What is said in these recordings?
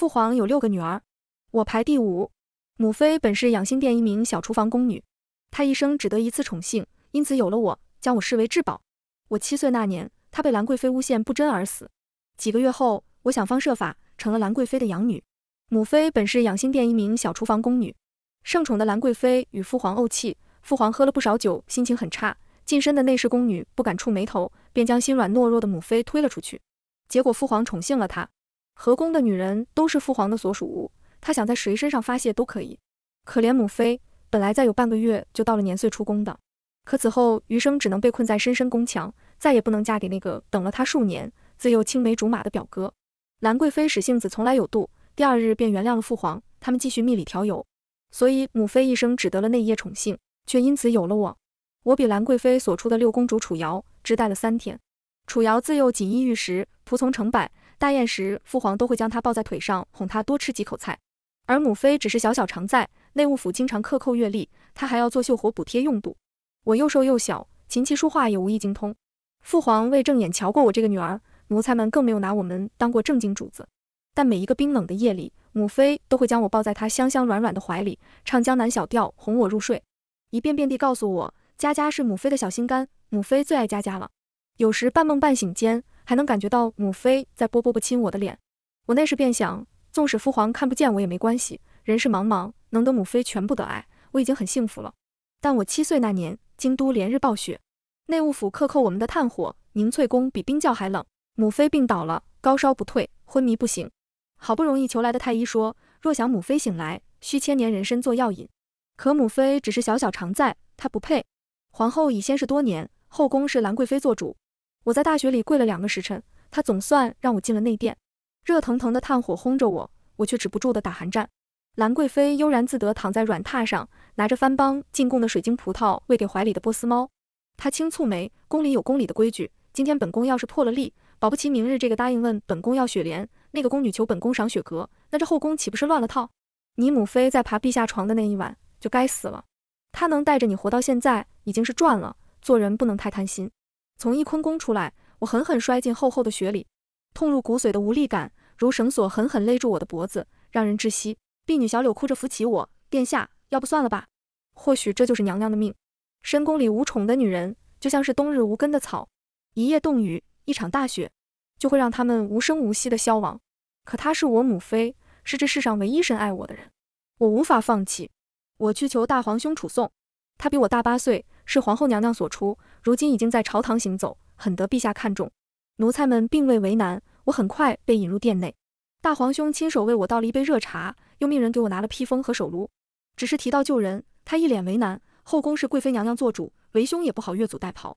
父皇有六个女儿，我排第五。母妃本是养心殿一名小厨房宫女，她一生只得一次宠幸，因此有了我，将我视为至宝。我七岁那年，她被兰贵妃诬陷不贞而死。几个月后，我想方设法成了兰贵妃的养女。母妃本是养心殿一名小厨房宫女，盛宠的兰贵妃与父皇怄气，父皇喝了不少酒，心情很差，近身的内侍宫女不敢触眉头，便将心软懦弱的母妃推了出去，结果父皇宠幸了她。和宫的女人都是父皇的所属，物，他想在谁身上发泄都可以。可怜母妃，本来再有半个月就到了年岁出宫的，可此后余生只能被困在深深宫墙，再也不能嫁给那个等了她数年、自幼青梅竹马的表哥。兰贵妃使性子从来有度，第二日便原谅了父皇，他们继续蜜里调油。所以母妃一生只得了那一夜宠幸，却因此有了我。我比兰贵妃所出的六公主楚瑶只待了三天。楚瑶自幼锦衣玉食，仆从成百。大宴时，父皇都会将他抱在腿上，哄他多吃几口菜；而母妃只是小小常在，内务府经常克扣月例，她还要做绣活补贴用度。我又瘦又小，琴棋书画也无意精通。父皇未正眼瞧过我这个女儿，奴才们更没有拿我们当过正经主子。但每一个冰冷的夜里，母妃都会将我抱在她香香软软的怀里，唱江南小调哄我入睡，一遍遍地告诉我，佳佳是母妃的小心肝，母妃最爱佳佳了。有时半梦半醒间。还能感觉到母妃在波波不亲我的脸，我那时便想，纵使父皇看不见我也没关系，人世茫茫，能得母妃全部的爱，我已经很幸福了。但我七岁那年，京都连日暴雪，内务府克扣我们的炭火，宁翠宫比冰窖还冷，母妃病倒了，高烧不退，昏迷不醒。好不容易求来的太医说，若想母妃醒来，需千年人参做药引，可母妃只是小小常在，她不配。皇后已仙逝多年，后宫是兰贵妃做主。我在大雪里跪了两个时辰，他总算让我进了内殿。热腾腾的炭火烘着我，我却止不住的打寒战。兰贵妃悠然自得躺在软榻上，拿着番邦进贡的水晶葡萄喂给怀里的波斯猫。她轻蹙眉，宫里有宫里的规矩，今天本宫要是破了例，保不齐明日这个答应问本宫要雪莲，那个宫女求本宫赏雪阁，那这后宫岂不是乱了套？你母妃在爬陛下床的那一晚就该死了，她能带着你活到现在已经是赚了。做人不能太贪心。从翊坤宫出来，我狠狠摔进厚厚的雪里，痛入骨髓的无力感如绳索狠狠勒住我的脖子，让人窒息。婢女小柳哭着扶起我：“殿下，要不算了吧？或许这就是娘娘的命。深宫里无宠的女人，就像是冬日无根的草，一夜冻雨，一场大雪，就会让她们无声无息的消亡。可她是我母妃，是这世上唯一深爱我的人，我无法放弃。我去求大皇兄楚宋，他比我大八岁。”是皇后娘娘所出，如今已经在朝堂行走，很得陛下看重。奴才们并未为难我，很快被引入殿内。大皇兄亲手为我倒了一杯热茶，又命人给我拿了披风和手炉。只是提到救人，他一脸为难。后宫是贵妃娘娘做主，为兄也不好越俎代庖。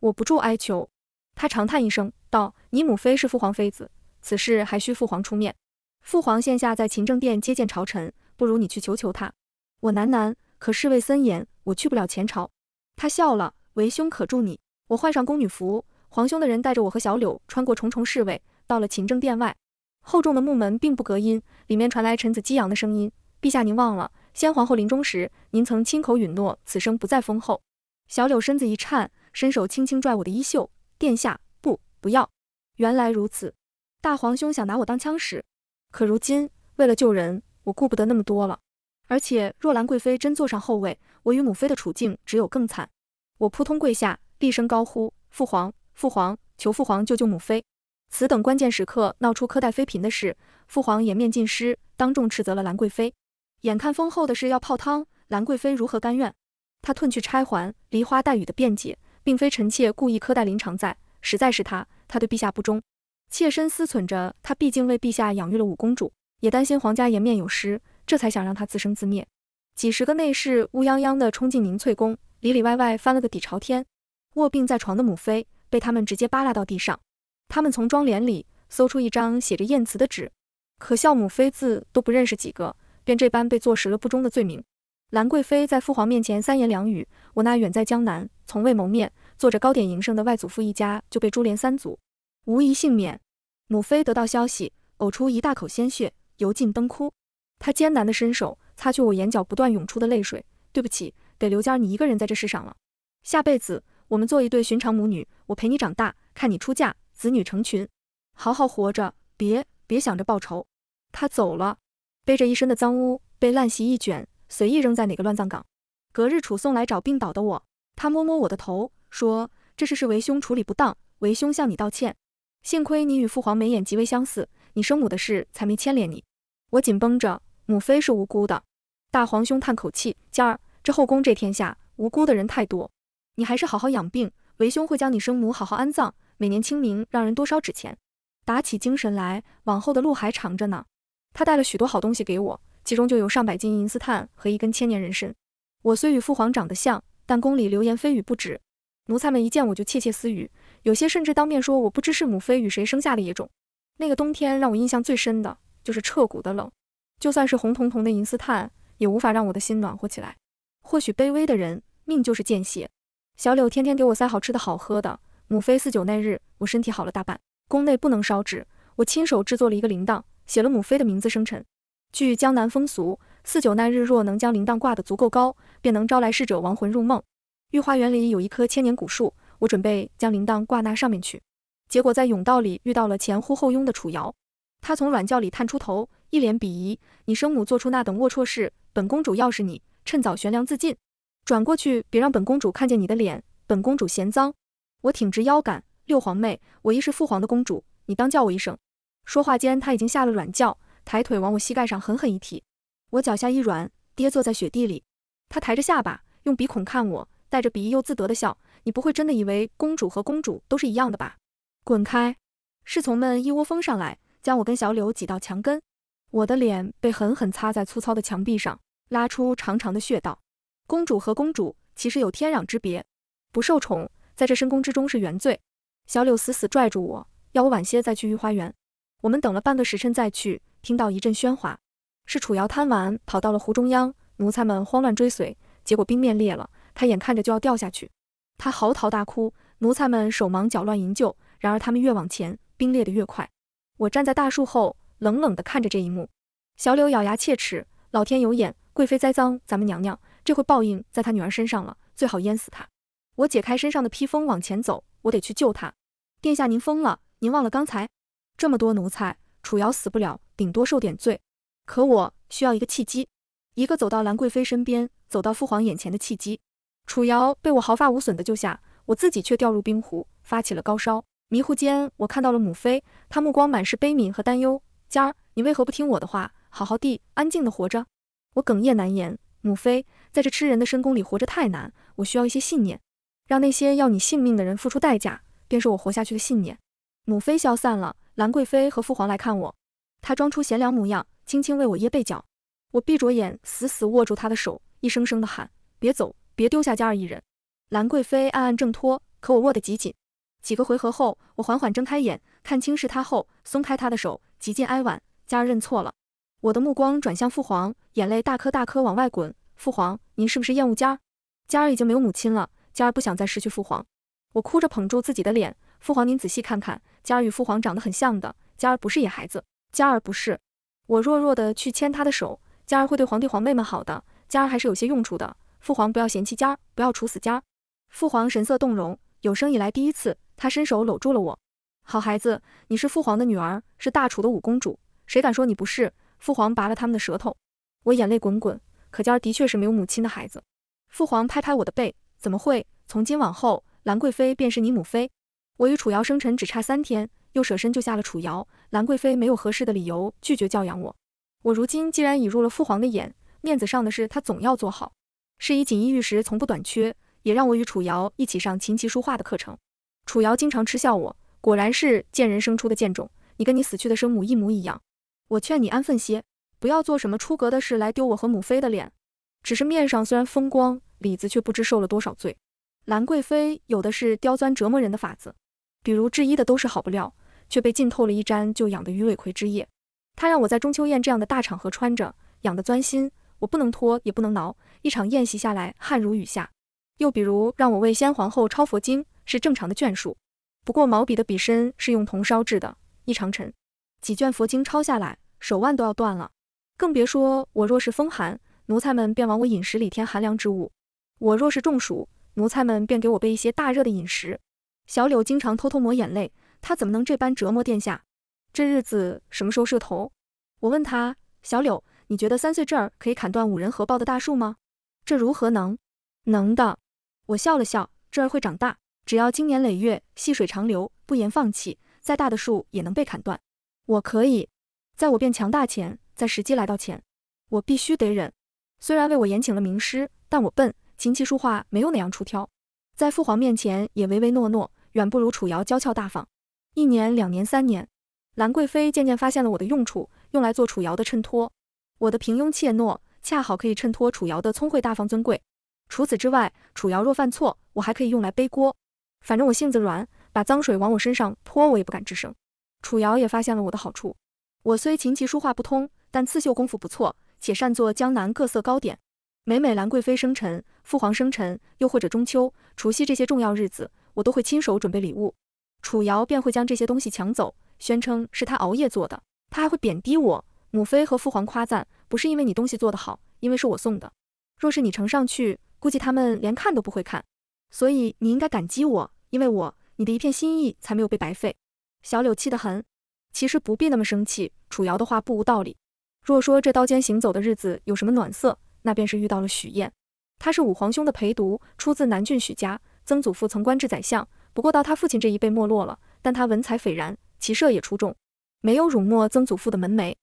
我不住哀求，他长叹一声道：“你母妃是父皇妃子，此事还需父皇出面。父皇现下在勤政殿接见朝臣，不如你去求求他。”我喃喃，可侍卫森严，我去不了前朝。他笑了，为兄可助你。我换上宫女服，皇兄的人带着我和小柳穿过重重侍卫，到了勤政殿外。厚重的木门并不隔音，里面传来臣子激昂的声音：“陛下，您忘了，先皇后临终时，您曾亲口允诺，此生不再封后。”小柳身子一颤，伸手轻轻拽我的衣袖：“殿下，不，不要。”原来如此，大皇兄想拿我当枪使，可如今为了救人，我顾不得那么多了。而且若兰贵妃真坐上后位，我与母妃的处境只有更惨，我扑通跪下，厉声高呼：“父皇，父皇，求父皇救救母妃！”此等关键时刻闹出苛待妃嫔的事，父皇颜面尽失，当众斥责了兰贵妃。眼看丰厚的事要泡汤，兰贵妃如何甘愿？她褪去钗环，梨花带雨的辩解，并非臣妾故意苛待林常在，实在是她，她对陛下不忠。妾身思忖着，她毕竟为陛下养育了五公主，也担心皇家颜面有失，这才想让她自生自灭。几十个内侍乌泱泱的冲进宁翠宫，里里外外翻了个底朝天。卧病在床的母妃被他们直接扒拉到地上。他们从妆帘里搜出一张写着“艳词”的纸，可笑母妃字都不认识几个，便这般被坐实了不忠的罪名。兰贵妃在父皇面前三言两语，我那远在江南、从未谋面、做着糕点营生的外祖父一家就被株连三族，无一幸免。母妃得到消息，呕出一大口鲜血，油尽灯枯。她艰难的伸手。擦去我眼角不断涌出的泪水，对不起，得刘家你一个人在这世上了。下辈子我们做一对寻常母女，我陪你长大，看你出嫁，子女成群，好好活着，别别想着报仇。他走了，背着一身的脏污，被烂席一卷，随意扔在哪个乱葬岗。隔日楚宋来找病倒的我，他摸摸我的头，说这事是为兄处理不当，为兄向你道歉。幸亏你与父皇眉眼极为相似，你生母的事才没牵连你。我紧绷着，母妃是无辜的。大皇兄叹口气：“今儿，这后宫这天下，无辜的人太多，你还是好好养病。为兄会将你生母好好安葬，每年清明让人多烧纸钱。打起精神来，往后的路还长着呢。”他带了许多好东西给我，其中就有上百斤银丝炭和一根千年人参。我虽与父皇长得像，但宫里流言蜚语不止，奴才们一见我就窃窃私语，有些甚至当面说我不知是母妃与谁生下的野种。那个冬天让我印象最深的就是彻骨的冷，就算是红彤彤的银丝炭。也无法让我的心暖和起来。或许卑微的人命就是贱血。小柳天天给我塞好吃的好喝的。母妃四九那日，我身体好了大半。宫内不能烧纸，我亲手制作了一个铃铛，写了母妃的名字、生辰。据江南风俗，四九那日若能将铃铛挂得足够高，便能招来逝者亡魂入梦。御花园里有一棵千年古树，我准备将铃铛挂那上面去。结果在甬道里遇到了前呼后拥的楚瑶。他从软轿里探出头。一脸鄙夷，你生母做出那等龌龊事，本公主要是你，趁早悬梁自尽。转过去，别让本公主看见你的脸，本公主嫌脏。我挺直腰杆，六皇妹，我一是父皇的公主，你当叫我一声。说话间，她已经下了软轿，抬腿往我膝盖上狠狠一踢，我脚下一软，跌坐在雪地里。她抬着下巴，用鼻孔看我，带着鄙夷又自得的笑。你不会真的以为公主和公主都是一样的吧？滚开！侍从们一窝蜂上来，将我跟小柳挤到墙根。我的脸被狠狠擦在粗糙的墙壁上，拉出长长的血道。公主和公主其实有天壤之别，不受宠，在这深宫之中是原罪。小柳死死拽住我，要我晚些再去御花园。我们等了半个时辰再去，听到一阵喧哗，是楚瑶贪玩跑到了湖中央，奴才们慌乱追随，结果冰面裂了，他眼看着就要掉下去，他嚎啕大哭，奴才们手忙脚乱营救，然而他们越往前，冰裂的越快。我站在大树后。冷冷地看着这一幕，小柳咬牙切齿：“老天有眼，贵妃栽赃咱们娘娘，这回报应在她女儿身上了。最好淹死她！”我解开身上的披风，往前走，我得去救她。殿下，您疯了！您忘了刚才这么多奴才，楚瑶死不了，顶多受点罪。可我需要一个契机，一个走到兰贵妃身边，走到父皇眼前的契机。楚瑶被我毫发无损的救下，我自己却掉入冰湖，发起了高烧。迷糊间，我看到了母妃，她目光满是悲悯和担忧。嘉儿，你为何不听我的话，好好地、安静地活着？我哽咽难言。母妃在这吃人的深宫里活着太难，我需要一些信念，让那些要你性命的人付出代价，便是我活下去的信念。母妃消散了，兰贵妃和父皇来看我，她装出贤良模样，轻轻为我掖被角。我闭着眼，死死握住她的手，一声声地喊：别走，别丢下嘉儿一人。兰贵妃暗暗挣脱，可我握得极紧。几个回合后，我缓缓睁开眼，看清是她后，松开她的手。极尽哀婉，佳儿认错了。我的目光转向父皇，眼泪大颗大颗往外滚。父皇，您是不是厌恶佳儿？佳儿已经没有母亲了，佳儿不想再失去父皇。我哭着捧住自己的脸，父皇您仔细看看，佳儿与父皇长得很像的。佳儿不是野孩子，佳儿不是。我弱弱的去牵他的手，佳儿会对皇帝皇妹们好的。佳儿还是有些用处的，父皇不要嫌弃佳儿，不要处死佳儿。父皇神色动容，有生以来第一次，他伸手搂住了我。好孩子，你是父皇的女儿，是大楚的五公主，谁敢说你不是？父皇拔了他们的舌头。我眼泪滚滚，可今儿的确是没有母亲的孩子。父皇拍拍我的背，怎么会？从今往后，兰贵妃便是你母妃。我与楚瑶生辰只差三天，又舍身救下了楚瑶，兰贵妃没有合适的理由拒绝教养我。我如今既然已入了父皇的眼，面子上的事他总要做好。是以锦衣玉食从不短缺，也让我与楚瑶一起上琴棋书画的课程。楚瑶经常嗤笑我。果然是贱人生出的贱种，你跟你死去的生母一模一样。我劝你安分些，不要做什么出格的事来丢我和母妃的脸。只是面上虽然风光，里子却不知受了多少罪。兰贵妃有的是刁钻折磨人的法子，比如制衣的都是好布料，却被浸透了一沾就痒的鱼尾葵汁液。她让我在中秋宴这样的大场合穿着，痒得钻心，我不能脱也不能挠，一场宴席下来汗如雨下。又比如让我为先皇后抄佛经，是正常的眷属。不过毛笔的笔身是用铜烧制的，异常沉。几卷佛经抄下来，手腕都要断了。更别说我若是风寒，奴才们便往我饮食里添寒凉之物；我若是中暑，奴才们便给我备一些大热的饮食。小柳经常偷偷抹眼泪，他怎么能这般折磨殿下？这日子什么时候是个头？我问他，小柳，你觉得三岁这儿可以砍断五人合抱的大树吗？这如何能？能的。我笑了笑，这儿会长大。只要经年累月，细水长流，不言放弃，再大的树也能被砍断。我可以，在我变强大前，在时机来到前，我必须得忍。虽然为我延请了名师，但我笨，琴棋书画没有那样出挑，在父皇面前也唯唯诺诺，远不如楚瑶娇俏大方。一年、两年、三年，兰贵妃渐渐发现了我的用处，用来做楚瑶的衬托。我的平庸怯懦，恰好可以衬托楚瑶的聪慧大方尊贵。除此之外，楚瑶若犯错，我还可以用来背锅。反正我性子软，把脏水往我身上泼，我也不敢吱声。楚瑶也发现了我的好处。我虽琴棋书画不通，但刺绣功夫不错，且善做江南各色糕点。每每兰贵妃生辰、父皇生辰，又或者中秋、除夕这些重要日子，我都会亲手准备礼物。楚瑶便会将这些东西抢走，宣称是他熬夜做的。他还会贬低我，母妃和父皇夸赞，不是因为你东西做得好，因为是我送的。若是你呈上去，估计他们连看都不会看。所以你应该感激我，因为我你的一片心意才没有被白费。小柳气得很，其实不必那么生气。楚瑶的话不无道理。若说这刀尖行走的日子有什么暖色，那便是遇到了许燕。他是五皇兄的陪读，出自南郡许家，曾祖父曾官至宰相，不过到他父亲这一辈没落了。但他文采斐然，骑射也出众，没有辱没曾祖父的门楣。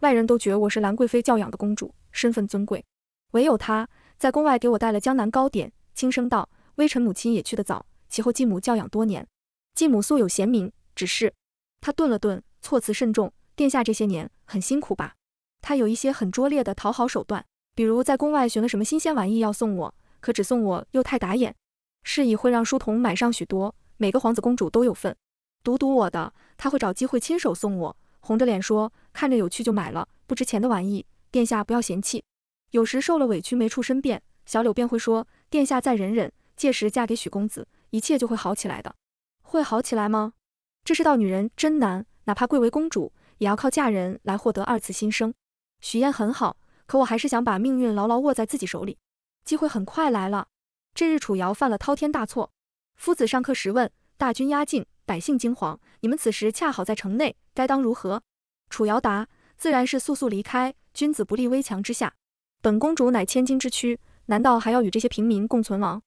外人都觉我是兰贵妃教养的公主，身份尊贵，唯有他在宫外给我带了江南糕点，轻声道。微臣母亲也去得早，其后继母教养多年，继母素有贤名。只是他顿了顿，措辞慎重。殿下这些年很辛苦吧？他有一些很拙劣的讨好手段，比如在宫外寻了什么新鲜玩意要送我，可只送我又太打眼，是以会让书童买上许多，每个皇子公主都有份。独独我的，他会找机会亲手送我，红着脸说看着有趣就买了，不值钱的玩意，殿下不要嫌弃。有时受了委屈没处申辩，小柳便会说殿下再忍忍。届时嫁给许公子，一切就会好起来的。会好起来吗？这世道女人真难，哪怕贵为公主，也要靠嫁人来获得二次新生。许燕很好，可我还是想把命运牢牢握在自己手里。机会很快来了。这日楚瑶犯了滔天大错。夫子上课时问：大军压境，百姓惊惶，你们此时恰好在城内，该当如何？楚瑶答：自然是速速离开。君子不立危墙之下。本公主乃千金之躯，难道还要与这些平民共存亡？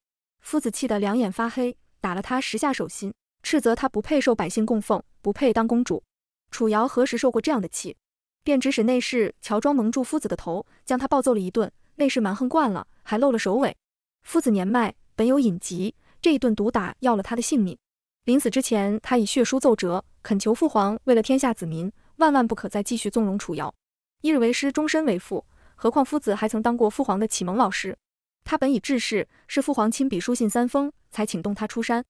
夫子气得两眼发黑，打了他十下手心，斥责他不配受百姓供奉，不配当公主。楚瑶何时受过这样的气？便指使内侍乔装蒙住夫子的头，将他暴揍了一顿。内侍蛮横惯了，还露了首尾。夫子年迈，本有隐疾，这一顿毒打要了他的性命。临死之前，他以血书奏折恳求父皇，为了天下子民，万万不可再继续纵容楚瑶。一日为师，终身为父，何况夫子还曾当过父皇的启蒙老师。他本已致仕，是父皇亲笔书信三封，才请动他出山。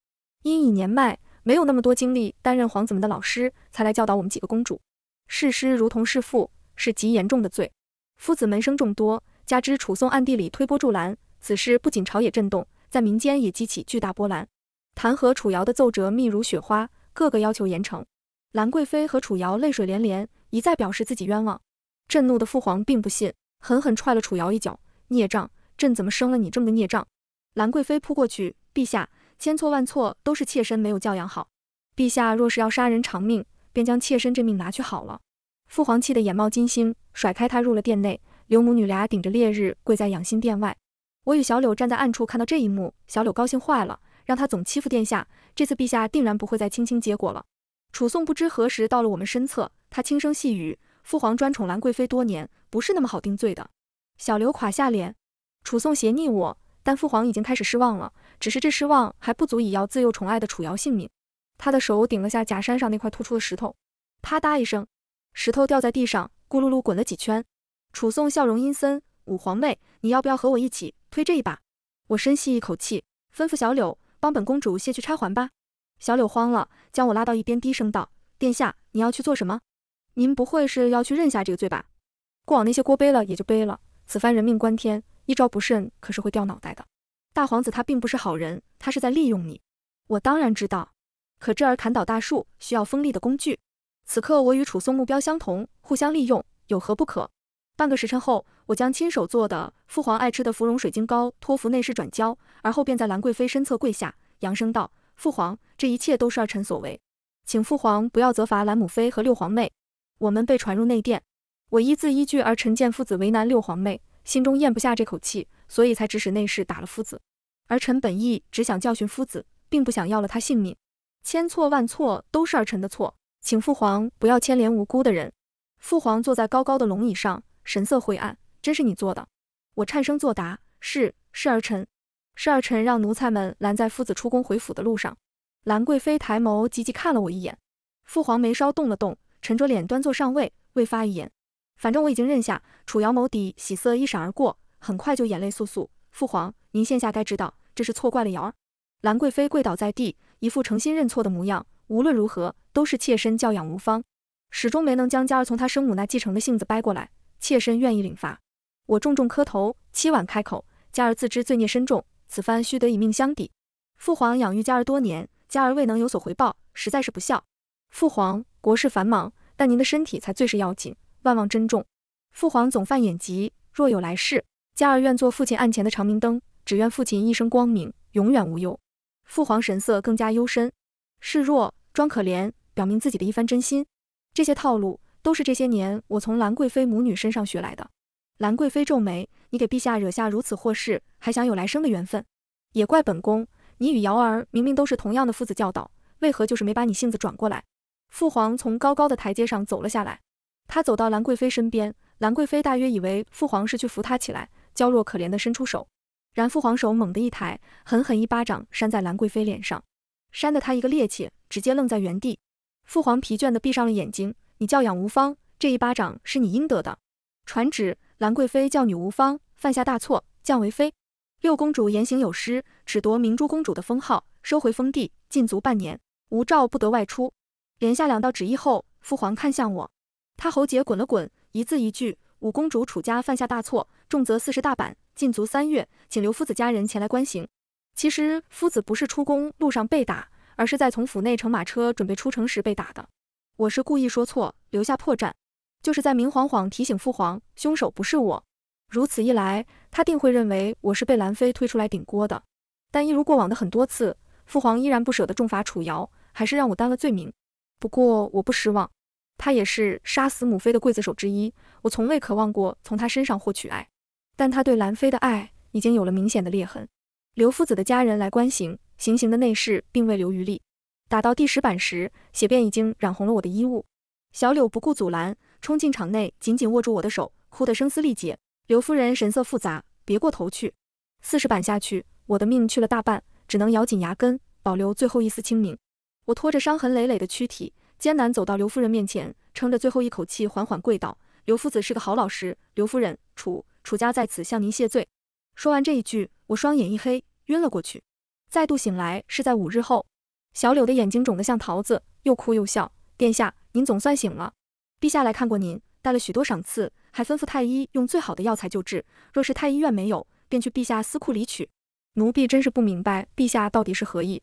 因已年迈，没有那么多精力担任皇子们的老师，才来教导我们几个公主。弑师如同弑父，是极严重的罪。夫子门生众多，加之楚宋暗地里推波助澜，此事不仅朝野震动，在民间也激起巨大波澜。弹劾楚瑶的奏折密如雪花，个个要求严惩。兰贵妃和楚瑶泪水连连，一再表示自己冤枉。震怒的父皇并不信，狠狠踹了楚瑶一脚，孽障！朕怎么生了你这么个孽障！兰贵妃扑过去，陛下，千错万错都是妾身没有教养好。陛下若是要杀人偿命，便将妾身这命拿去好了。父皇气得眼冒金星，甩开他入了殿内，刘母女俩顶着烈日跪在养心殿外。我与小柳站在暗处看到这一幕，小柳高兴坏了，让他总欺负殿下，这次陛下定然不会再轻轻结果了。楚宋不知何时到了我们身侧，他轻声细语，父皇专宠兰贵妃多年，不是那么好定罪的。小刘垮下脸。楚宋斜睨我，但父皇已经开始失望了。只是这失望还不足以要自幼宠爱的楚瑶性命。他的手顶了下假山上那块突出的石头，啪嗒一声，石头掉在地上，咕噜噜滚了几圈。楚宋笑容阴森：“五皇妹，你要不要和我一起推这一把？”我深吸一口气，吩咐小柳帮本公主卸去钗环吧。小柳慌了，将我拉到一边，低声道：“殿下，你要去做什么？您不会是要去认下这个罪吧？过往那些锅背了也就背了，此番人命关天。”一招不慎，可是会掉脑袋的。大皇子他并不是好人，他是在利用你。我当然知道，可这儿砍倒大树需要锋利的工具。此刻我与楚松目标相同，互相利用有何不可？半个时辰后，我将亲手做的父皇爱吃的芙蓉水晶糕托付内侍转交，而后便在兰贵妃身侧跪下，扬声道：“父皇，这一切都是儿臣所为，请父皇不要责罚兰母妃和六皇妹。我们被传入内殿，我一字一句，儿臣见父子为难六皇妹。”心中咽不下这口气，所以才指使内侍打了夫子。儿臣本意只想教训夫子，并不想要了他性命。千错万错都是儿臣的错，请父皇不要牵连无辜的人。父皇坐在高高的龙椅上，神色晦暗。真是你做的？我颤声作答：“是，是儿臣，是儿臣让奴才们拦在夫子出宫回府的路上。”兰贵妃抬眸急急看了我一眼。父皇眉梢动了动，沉着脸端坐上位，未发一言。反正我已经认下。楚瑶眸底喜色一闪而过，很快就眼泪簌簌。父皇，您现下该知道，这是错怪了瑶儿。兰贵妃跪倒在地，一副诚心认错的模样。无论如何，都是妾身教养无方，始终没能将嘉儿从他生母那继承的性子掰过来。妾身愿意领罚。我重重磕头，凄婉开口。嘉儿自知罪孽深重，此番须得以命相抵。父皇养育嘉儿多年，嘉儿未能有所回报，实在是不孝。父皇国事繁忙，但您的身体才最是要紧。万望珍重，父皇总犯眼疾，若有来世，嘉儿愿做父亲案前的长明灯，只愿父亲一生光明，永远无忧。父皇神色更加幽深，示弱装可怜，表明自己的一番真心。这些套路都是这些年我从兰贵妃母女身上学来的。兰贵妃皱眉：“你给陛下惹下如此祸事，还想有来生的缘分？也怪本宫，你与瑶儿明明都是同样的父子教导，为何就是没把你性子转过来？”父皇从高高的台阶上走了下来。他走到兰贵妃身边，兰贵妃大约以为父皇是去扶她起来，娇弱可怜地伸出手，然父皇手猛地一抬，狠狠一巴掌扇在兰贵妃脸上，扇得他一个趔趄，直接愣在原地。父皇疲倦地闭上了眼睛，你教养无方，这一巴掌是你应得的。传旨，兰贵妃教女无方，犯下大错，降为妃。六公主言行有失，褫夺明珠公主的封号，收回封地，禁足半年，无诏不得外出。连下两道旨意后，父皇看向我。他喉结滚了滚，一字一句：“五公主楚家犯下大错，重则四十大板，禁足三月，请刘夫子家人前来观刑。”其实夫子不是出宫路上被打，而是在从府内乘马车准备出城时被打的。我是故意说错，留下破绽，就是在明晃晃提醒父皇凶手不是我。如此一来，他定会认为我是被兰妃推出来顶锅的。但一如过往的很多次，父皇依然不舍得重罚楚瑶，还是让我担了罪名。不过我不失望。他也是杀死母妃的刽子手之一。我从未渴望过从他身上获取爱，但他对兰妃的爱已经有了明显的裂痕。刘夫子的家人来观刑，行刑的内侍并未留余力，打到第十板时，血便已经染红了我的衣物。小柳不顾阻拦，冲进场内，紧紧握住我的手，哭得声嘶力竭。刘夫人神色复杂，别过头去。四十板下去，我的命去了大半，只能咬紧牙根，保留最后一丝清明。我拖着伤痕累累的躯体。艰难走到刘夫人面前，撑着最后一口气，缓缓跪道：“刘夫子是个好老师，刘夫人，楚楚家在此向您谢罪。”说完这一句，我双眼一黑，晕了过去。再度醒来是在五日后，小柳的眼睛肿得像桃子，又哭又笑：“殿下，您总算醒了。陛下来看过您，带了许多赏赐，还吩咐太医用最好的药材救治。若是太医院没有，便去陛下私库里取。奴婢真是不明白，陛下到底是何意？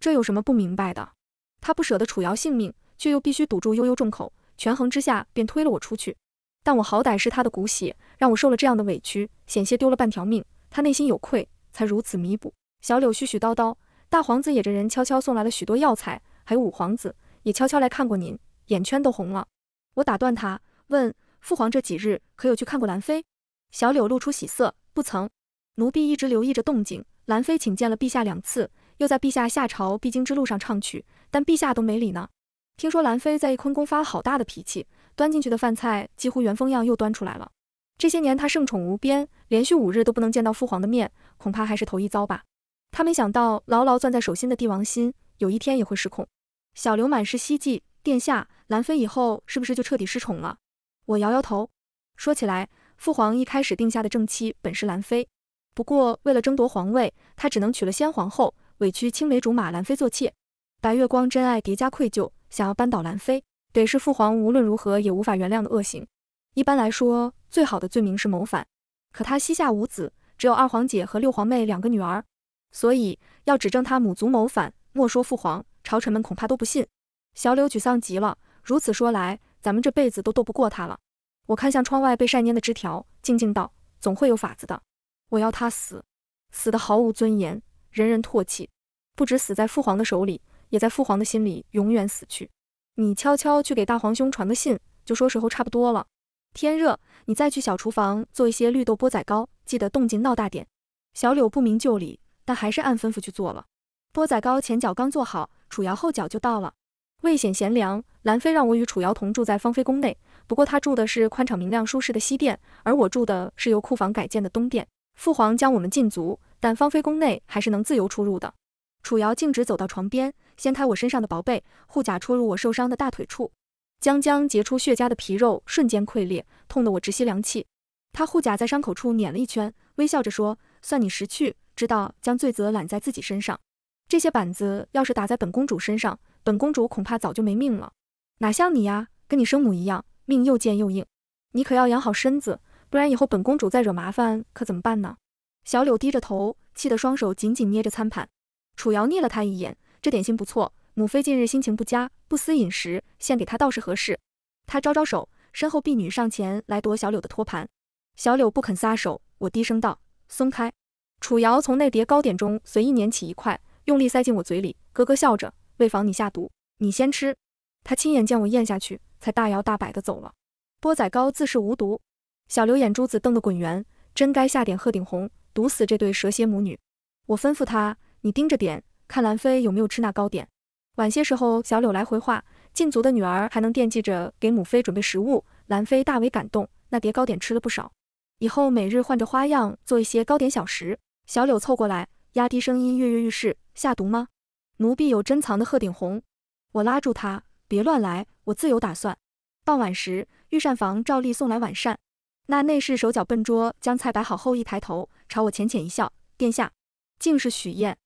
这有什么不明白的？他不舍得楚瑶性命。”却又必须堵住悠悠众口，权衡之下，便推了我出去。但我好歹是他的骨血，让我受了这样的委屈，险些丢了半条命，他内心有愧，才如此弥补。小柳絮絮叨叨，大皇子也着人悄悄送来了许多药材，还有五皇子也悄悄来看过您，眼圈都红了。我打断他，问父皇这几日可有去看过兰妃？小柳露出喜色，不曾。奴婢一直留意着动静，兰妃请见了陛下两次，又在陛下下朝必经之路上唱曲，但陛下都没理呢。听说兰妃在翊坤宫发了好大的脾气，端进去的饭菜几乎原封样又端出来了。这些年她圣宠无边，连续五日都不能见到父皇的面，恐怕还是头一遭吧。他没想到牢牢攥在手心的帝王心，有一天也会失控。小刘满是希冀，殿下，兰妃以后是不是就彻底失宠了？我摇摇头，说起来，父皇一开始定下的正妻本是兰妃，不过为了争夺皇位，他只能娶了先皇后，委屈青梅竹马兰妃做妾。白月光真爱叠加愧疚，想要扳倒兰妃，得是父皇无论如何也无法原谅的恶行。一般来说，最好的罪名是谋反。可他膝下无子，只有二皇姐和六皇妹两个女儿，所以要指证他母族谋反，莫说父皇，朝臣们恐怕都不信。小柳沮丧极了，如此说来，咱们这辈子都斗不过他了。我看向窗外被晒蔫的枝条，静静道：“总会有法子的。我要他死，死得毫无尊严，人人唾弃，不止死在父皇的手里。”也在父皇的心里永远死去。你悄悄去给大皇兄传个信，就说时候差不多了。天热，你再去小厨房做一些绿豆钵仔糕，记得动静闹大点。小柳不明就里，但还是按吩咐去做了。钵仔糕前脚刚做好，楚瑶后脚就到了。未显贤良，兰妃让我与楚瑶同住在芳菲宫内。不过她住的是宽敞明亮舒适的西殿，而我住的是由库房改建的东殿。父皇将我们禁足，但芳菲宫内还是能自由出入的。楚瑶径直走到床边。掀开我身上的薄被，护甲戳入我受伤的大腿处，将将结出血痂的皮肉瞬间溃裂，痛得我直吸凉气。他护甲在伤口处碾了一圈，微笑着说：“算你识趣，知道将罪责揽在自己身上。这些板子要是打在本公主身上，本公主恐怕早就没命了。哪像你呀，跟你生母一样，命又贱又硬。你可要养好身子，不然以后本公主再惹麻烦可怎么办呢？”小柳低着头，气得双手紧紧捏着餐盘。楚瑶睨了他一眼。这点心不错，母妃近日心情不佳，不思饮食，献给她倒是合适。她招招手，身后婢女上前来夺小柳的托盘，小柳不肯撒手。我低声道：“松开。”楚瑶从那碟糕点中随意捻起一块，用力塞进我嘴里，咯咯笑着：“为防你下毒，你先吃。”她亲眼见我咽下去，才大摇大摆的走了。波仔糕自是无毒。小柳眼珠子瞪得滚圆，真该下点鹤顶红，毒死这对蛇蝎母女。我吩咐她：“你盯着点。”看兰妃有没有吃那糕点。晚些时候，小柳来回话，禁足的女儿还能惦记着给母妃准备食物，兰妃大为感动。那碟糕点吃了不少，以后每日换着花样做一些糕点小食。小柳凑过来，压低声音，跃跃欲试：“下毒吗？奴婢有珍藏的鹤顶红。”我拉住他，别乱来，我自有打算。傍晚时，御膳房照例送来晚膳。那内侍手脚笨拙，将菜摆好后，一抬头朝我浅浅一笑：“殿下，竟是许燕。”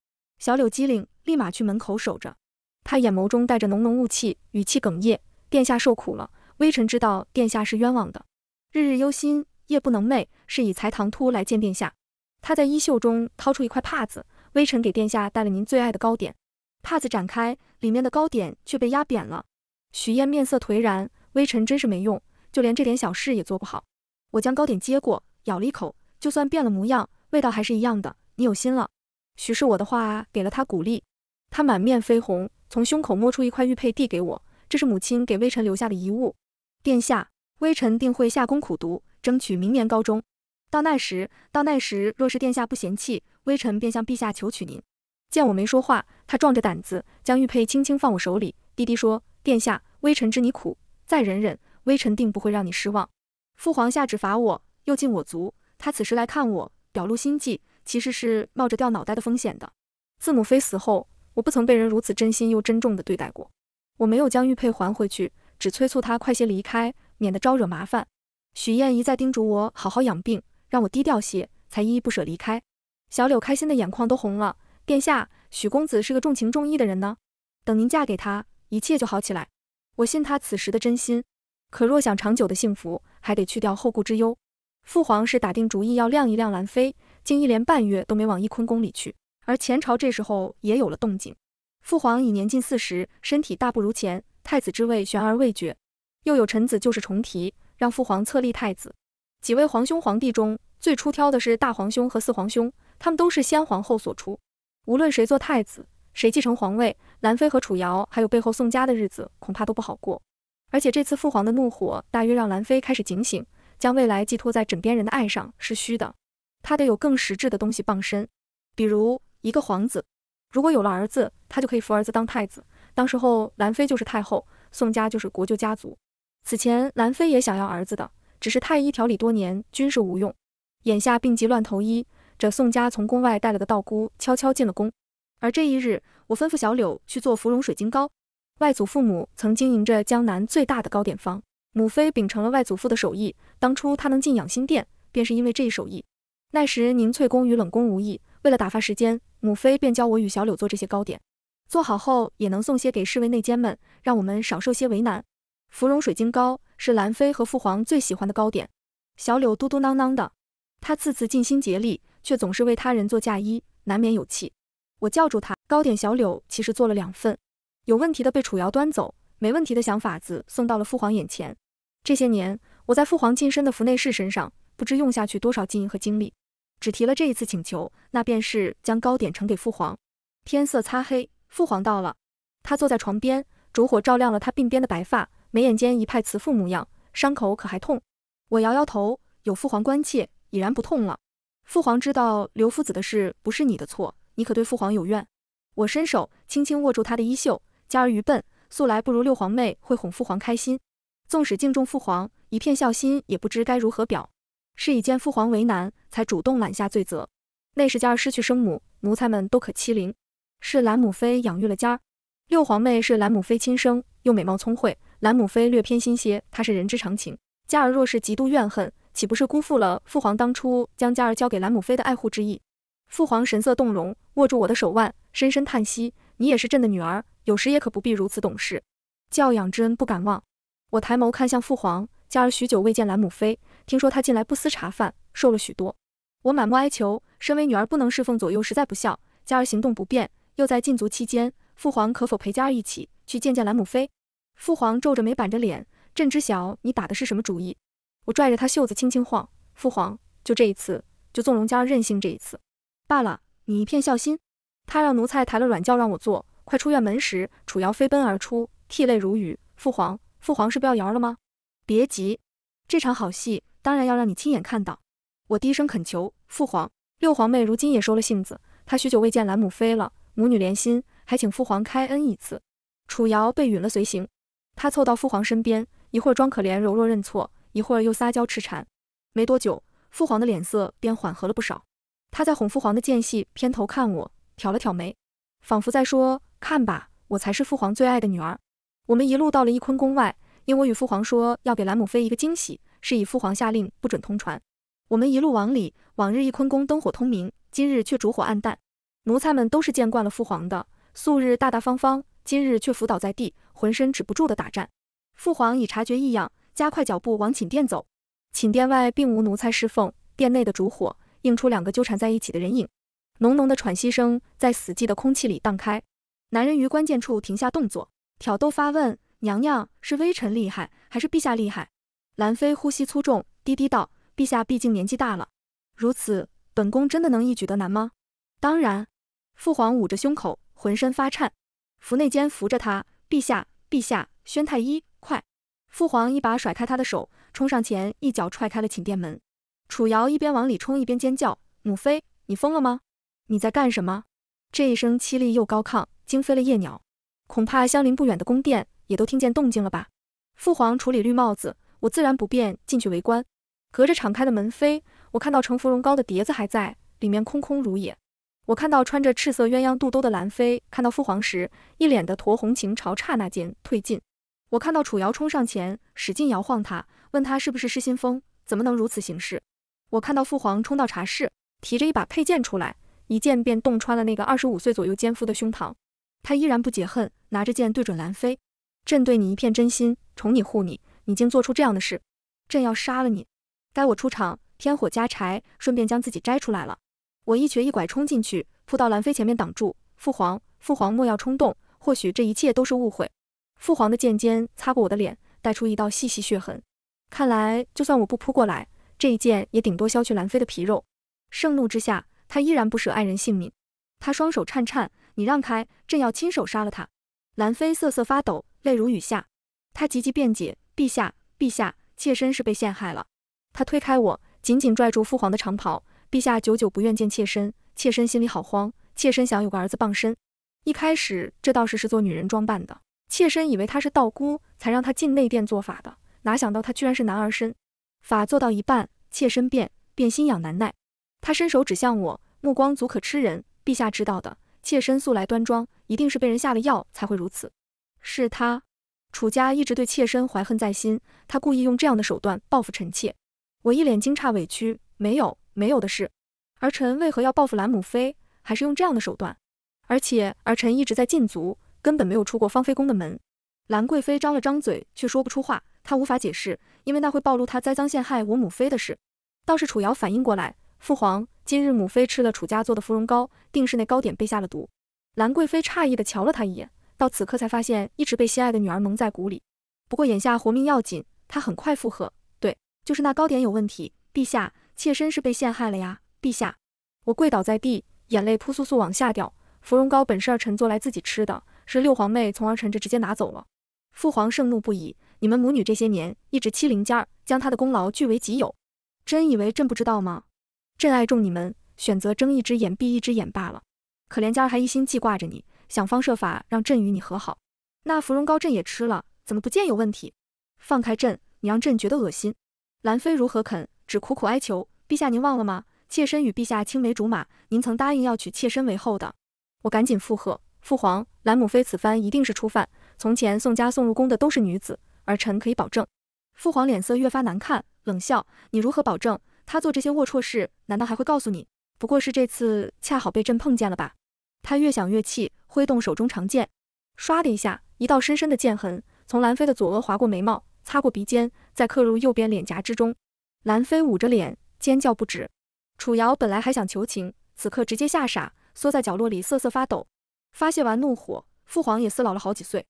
小柳机灵，立马去门口守着。他眼眸中带着浓浓雾气，语气哽咽：“殿下受苦了，微臣知道殿下是冤枉的，日日忧心，夜不能寐，是以才唐突来见殿下。”他在衣袖中掏出一块帕子，微臣给殿下带了您最爱的糕点。帕子展开，里面的糕点却被压扁了。许燕面色颓然：“微臣真是没用，就连这点小事也做不好。”我将糕点接过，咬了一口，就算变了模样，味道还是一样的。你有心了。许是我的话给了他鼓励，他满面绯红，从胸口摸出一块玉佩递给我，这是母亲给微臣留下的遗物。殿下，微臣定会下功苦读，争取明年高中。到那时，到那时，若是殿下不嫌弃，微臣便向陛下求娶您。见我没说话，他壮着胆子将玉佩轻轻放我手里，低低说：“殿下，微臣知你苦，再忍忍，微臣定不会让你失望。”父皇下旨罚我，又禁我族，他此时来看我，表露心迹。其实是冒着掉脑袋的风险的。自母妃死后，我不曾被人如此真心又珍重的对待过。我没有将玉佩还回去，只催促她快些离开，免得招惹麻烦。许燕一再叮嘱我好好养病，让我低调些，才依依不舍离开。小柳开心的眼眶都红了。殿下，许公子是个重情重义的人呢。等您嫁给他，一切就好起来。我信他此时的真心，可若想长久的幸福，还得去掉后顾之忧。父皇是打定主意要晾一晾兰妃。竟一连半月都没往翊坤宫里去，而前朝这时候也有了动静。父皇已年近四十，身体大不如前，太子之位悬而未决，又有臣子旧事重提，让父皇册立太子。几位皇兄皇帝中，最出挑的是大皇兄和四皇兄，他们都是先皇后所出。无论谁做太子，谁继承皇位，兰妃和楚瑶还有背后宋家的日子恐怕都不好过。而且这次父皇的怒火，大约让兰妃开始警醒，将未来寄托在枕边人的爱上是虚的。他得有更实质的东西傍身，比如一个皇子。如果有了儿子，他就可以扶儿子当太子。当时候，兰妃就是太后，宋家就是国舅家族。此前，兰妃也想要儿子的，只是太医调理多年均是无用。眼下病急乱投医，这宋家从宫外带了个道姑悄悄进了宫。而这一日，我吩咐小柳去做芙蓉水晶糕。外祖父母曾经营着江南最大的糕点坊，母妃秉承了外祖父的手艺。当初她能进养心殿，便是因为这一手艺。那时宁翠宫与冷宫无异，为了打发时间，母妃便教我与小柳做这些糕点。做好后也能送些给侍卫内监们，让我们少受些为难。芙蓉水晶糕是兰妃和父皇最喜欢的糕点。小柳嘟嘟囔囔的，他次次尽心竭力，却总是为他人做嫁衣，难免有气。我叫住他，糕点小柳其实做了两份，有问题的被楚瑶端走，没问题的想法子送到了父皇眼前。这些年我在父皇近身的福内侍身上，不知用下去多少金银和精力。只提了这一次请求，那便是将糕点呈给父皇。天色擦黑，父皇到了，他坐在床边，烛火照亮了他鬓边的白发，眉眼间一派慈父模样。伤口可还痛？我摇摇头，有父皇关切，已然不痛了。父皇知道刘夫子的事不是你的错，你可对父皇有怨？我伸手轻轻握住他的衣袖，家儿愚笨，素来不如六皇妹会哄父皇开心，纵使敬重父皇，一片孝心也不知该如何表。是以见父皇为难，才主动揽下罪责。那时嘉儿失去生母，奴才们都可欺凌。是兰母妃养育了嘉儿。六皇妹是兰母妃亲生，又美貌聪慧，兰母妃略偏心些，她是人之常情。嘉儿若是极度怨恨，岂不是辜负了父皇当初将嘉儿交给兰母妃的爱护之意？父皇神色动容，握住我的手腕，深深叹息：“你也是朕的女儿，有时也可不必如此懂事。教养之恩不敢忘。”我抬眸看向父皇，嘉儿许久未见兰母妃。听说他近来不思茶饭，瘦了许多。我满目哀求，身为女儿不能侍奉左右，实在不孝。嘉儿行动不便，又在禁足期间，父皇可否陪嘉儿一起去见见兰母妃？父皇皱着眉，板着脸，朕知晓你打的是什么主意。我拽着他袖子轻轻晃，父皇，就这一次，就纵容嘉儿任性这一次。罢了，你一片孝心。他让奴才抬了软轿让我坐。快出院门时，楚瑶飞奔而出，涕泪如雨。父皇，父皇是不要瑶儿了吗？别急，这场好戏。当然要让你亲眼看到，我低声恳求父皇，六皇妹如今也收了性子，她许久未见兰母妃了，母女连心，还请父皇开恩一次。楚瑶被允了随行，她凑到父皇身边，一会儿装可怜柔弱认错，一会儿又撒娇痴缠。没多久，父皇的脸色便缓和了不少。他在哄父皇的间隙，偏头看我，挑了挑眉，仿佛在说，看吧，我才是父皇最爱的女儿。我们一路到了翊坤宫外，因我与父皇说要给兰母妃一个惊喜。是以父皇下令不准通传，我们一路往里。往日翊坤宫灯火通明，今日却烛火暗淡。奴才们都是见惯了父皇的素日大大方方，今日却伏倒在地，浑身止不住的打颤。父皇已察觉异样，加快脚步往寝殿走。寝殿外并无奴才侍奉，殿内的烛火映出两个纠缠在一起的人影，浓浓的喘息声在死寂的空气里荡开。男人于关键处停下动作，挑逗发问：“娘娘是微臣厉害，还是陛下厉害？”兰妃呼吸粗重，低低道：“陛下毕竟年纪大了，如此，本宫真的能一举得难吗？”当然。父皇捂着胸口，浑身发颤，扶内监扶着他：“陛下，陛下，宣太医，快！”父皇一把甩开他的手，冲上前一脚踹开了寝殿门。楚瑶一边往里冲，一边尖叫：“母妃，你疯了吗？你在干什么？”这一声凄厉又高亢，惊飞了夜鸟，恐怕相邻不远的宫殿也都听见动静了吧。父皇处理绿帽子。我自然不便进去围观，隔着敞开的门扉，我看到盛芙蓉糕的碟子还在，里面空空如也。我看到穿着赤色鸳鸯肚兜的兰妃看到父皇时，一脸的驼红，情朝，刹那间褪尽。我看到楚瑶冲上前，使劲摇晃他，问他是不是失心疯，怎么能如此行事？我看到父皇冲到茶室，提着一把佩剑出来，一剑便洞穿了那个二十五岁左右奸夫的胸膛，他依然不解恨，拿着剑对准兰妃。朕对你一片真心，宠你护你。已经做出这样的事，朕要杀了你！该我出场，天火加柴，顺便将自己摘出来了。我一瘸一拐冲进去，扑到兰妃前面挡住。父皇，父皇莫要冲动，或许这一切都是误会。父皇的剑尖擦过我的脸，带出一道细细血痕。看来就算我不扑过来，这一剑也顶多削去兰妃的皮肉。盛怒之下，他依然不舍爱人性命。他双手颤颤，你让开，朕要亲手杀了他。兰妃瑟瑟发抖，泪如雨下。他急急辩解。陛下，陛下，妾身是被陷害了。他推开我，紧紧拽住父皇的长袍。陛下久久不愿见妾身，妾身心里好慌。妾身想有个儿子傍身。一开始这道士是做女人装扮的，妾身以为他是道姑，才让他进内殿做法的。哪想到他居然是男儿身。法做到一半，妾身便便心痒难耐。他伸手指向我，目光足可吃人。陛下知道的，妾身素来端庄，一定是被人下了药才会如此。是他。楚家一直对妾身怀恨在心，他故意用这样的手段报复臣妾。我一脸惊诧委屈，没有，没有的事。儿臣为何要报复兰母妃，还是用这样的手段？而且儿臣一直在禁足，根本没有出过芳妃宫的门。兰贵妃张了张嘴，却说不出话，她无法解释，因为那会暴露她栽赃陷害我母妃的事。倒是楚瑶反应过来，父皇今日母妃吃了楚家做的芙蓉糕，定是那糕点被下了毒。兰贵妃诧异地瞧了他一眼。到此刻才发现，一直被心爱的女儿蒙在鼓里。不过眼下活命要紧，他很快附和：“对，就是那糕点有问题，陛下，妾身是被陷害了呀！”陛下，我跪倒在地，眼泪扑簌簌往下掉。芙蓉糕本是儿臣做来自己吃的，是六皇妹从儿臣这直接拿走了。父皇盛怒不已：“你们母女这些年一直欺凌尖儿，将他的功劳据为己有，真以为朕不知道吗？朕爱重你们，选择睁一只眼闭一只眼罢了。可怜尖儿还一心记挂着你。”想方设法让朕与你和好，那芙蓉糕朕也吃了，怎么不见有问题？放开朕，你让朕觉得恶心。兰妃如何肯？只苦苦哀求陛下，您忘了吗？妾身与陛下青梅竹马，您曾答应要娶妾身为后。的我赶紧附和，父皇，兰母妃此番一定是初犯。从前宋家送入宫的都是女子，儿臣可以保证。父皇脸色越发难看，冷笑：你如何保证？他做这些龌龊事，难道还会告诉你？不过是这次恰好被朕碰见了吧。他越想越气，挥动手中长剑，唰的一下，一道深深的剑痕从兰妃的左额划过，眉毛擦过鼻尖，再刻入右边脸颊之中。兰妃捂着脸尖叫不止。楚瑶本来还想求情，此刻直接吓傻，缩在角落里瑟瑟发抖。发泄完怒火，父皇也似老了好几岁。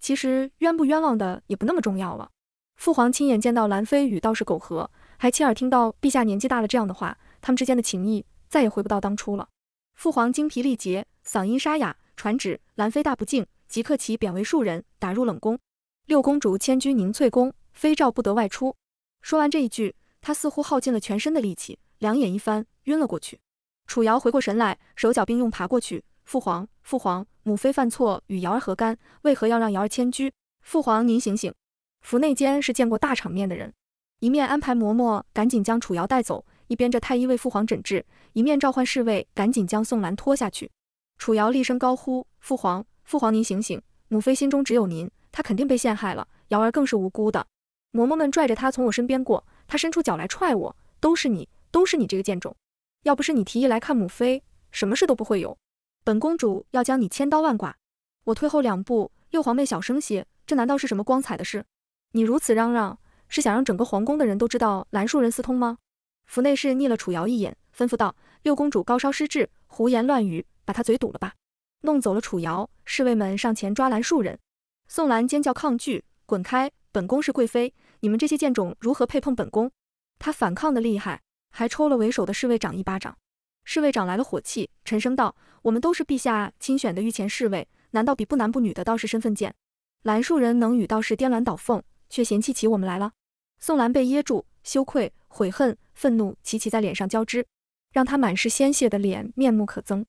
其实冤不冤枉的也不那么重要了。父皇亲眼见到兰妃与道士苟合，还亲耳听到陛下年纪大了这样的话，他们之间的情谊再也回不到当初了。父皇精疲力竭，嗓音沙哑，传旨：兰妃大不敬，即刻起贬为庶人，打入冷宫。六公主迁居凝翠宫，非诏不得外出。说完这一句，他似乎耗尽了全身的力气，两眼一翻，晕了过去。楚瑶回过神来，手脚并用爬过去。父皇，父皇，母妃犯错与瑶儿何干？为何要让瑶儿迁居？父皇，您醒醒！府内间是见过大场面的人，一面安排嬷嬷赶紧将楚瑶带走。一边着太医为父皇诊治，一面召唤侍卫，赶紧将宋兰拖下去。楚瑶厉声高呼：“父皇，父皇，您醒醒！母妃心中只有您，她肯定被陷害了。瑶儿更是无辜的。”嬷嬷们拽着她从我身边过，她伸出脚来踹我，都是你，都是你这个贱种！要不是你提议来看母妃，什么事都不会有。本公主要将你千刀万剐！我退后两步，六皇妹小声些，这难道是什么光彩的事？你如此嚷嚷，是想让整个皇宫的人都知道兰树人私通吗？府内侍睨了楚瑶一眼，吩咐道：“六公主高烧失智，胡言乱语，把她嘴堵了吧。”弄走了楚瑶，侍卫们上前抓拦树人。宋兰尖叫抗拒：“滚开！本宫是贵妃，你们这些贱种如何配碰本宫？”她反抗的厉害，还抽了为首的侍卫长一巴掌。侍卫长来了火气，沉声道：“我们都是陛下亲选的御前侍卫，难道比不男不女的道士身份贱？兰树人能与道士颠鸾倒凤，却嫌弃起我们来了？”宋兰被噎住。羞愧、悔恨、愤怒齐齐在脸上交织，让他满是鲜血的脸面目可憎。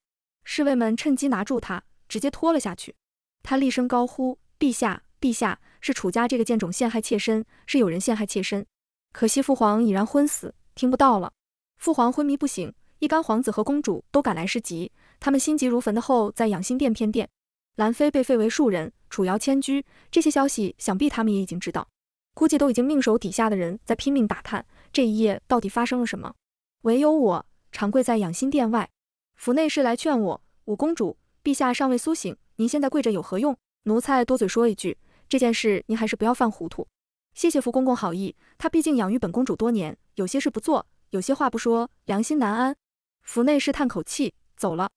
侍卫们趁机拿住他，直接拖了下去。他厉声高呼：“陛下，陛下，是楚家这个贱种陷害妾身，是有人陷害妾身！可惜父皇已然昏死，听不到了。父皇昏迷不醒，一干皇子和公主都赶来市集，他们心急如焚的候在养心殿偏殿。兰妃被废为庶人，楚瑶迁居，这些消息想必他们也已经知道。”估计都已经命手底下的人在拼命打探这一夜到底发生了什么。唯有我长跪在养心殿外，府内侍来劝我：“五公主，陛下尚未苏醒，您现在跪着有何用？”奴才多嘴说一句，这件事您还是不要犯糊涂。谢谢福公公好意，他毕竟养育本公主多年，有些事不做，有些话不说，良心难安。府内侍叹口气走了。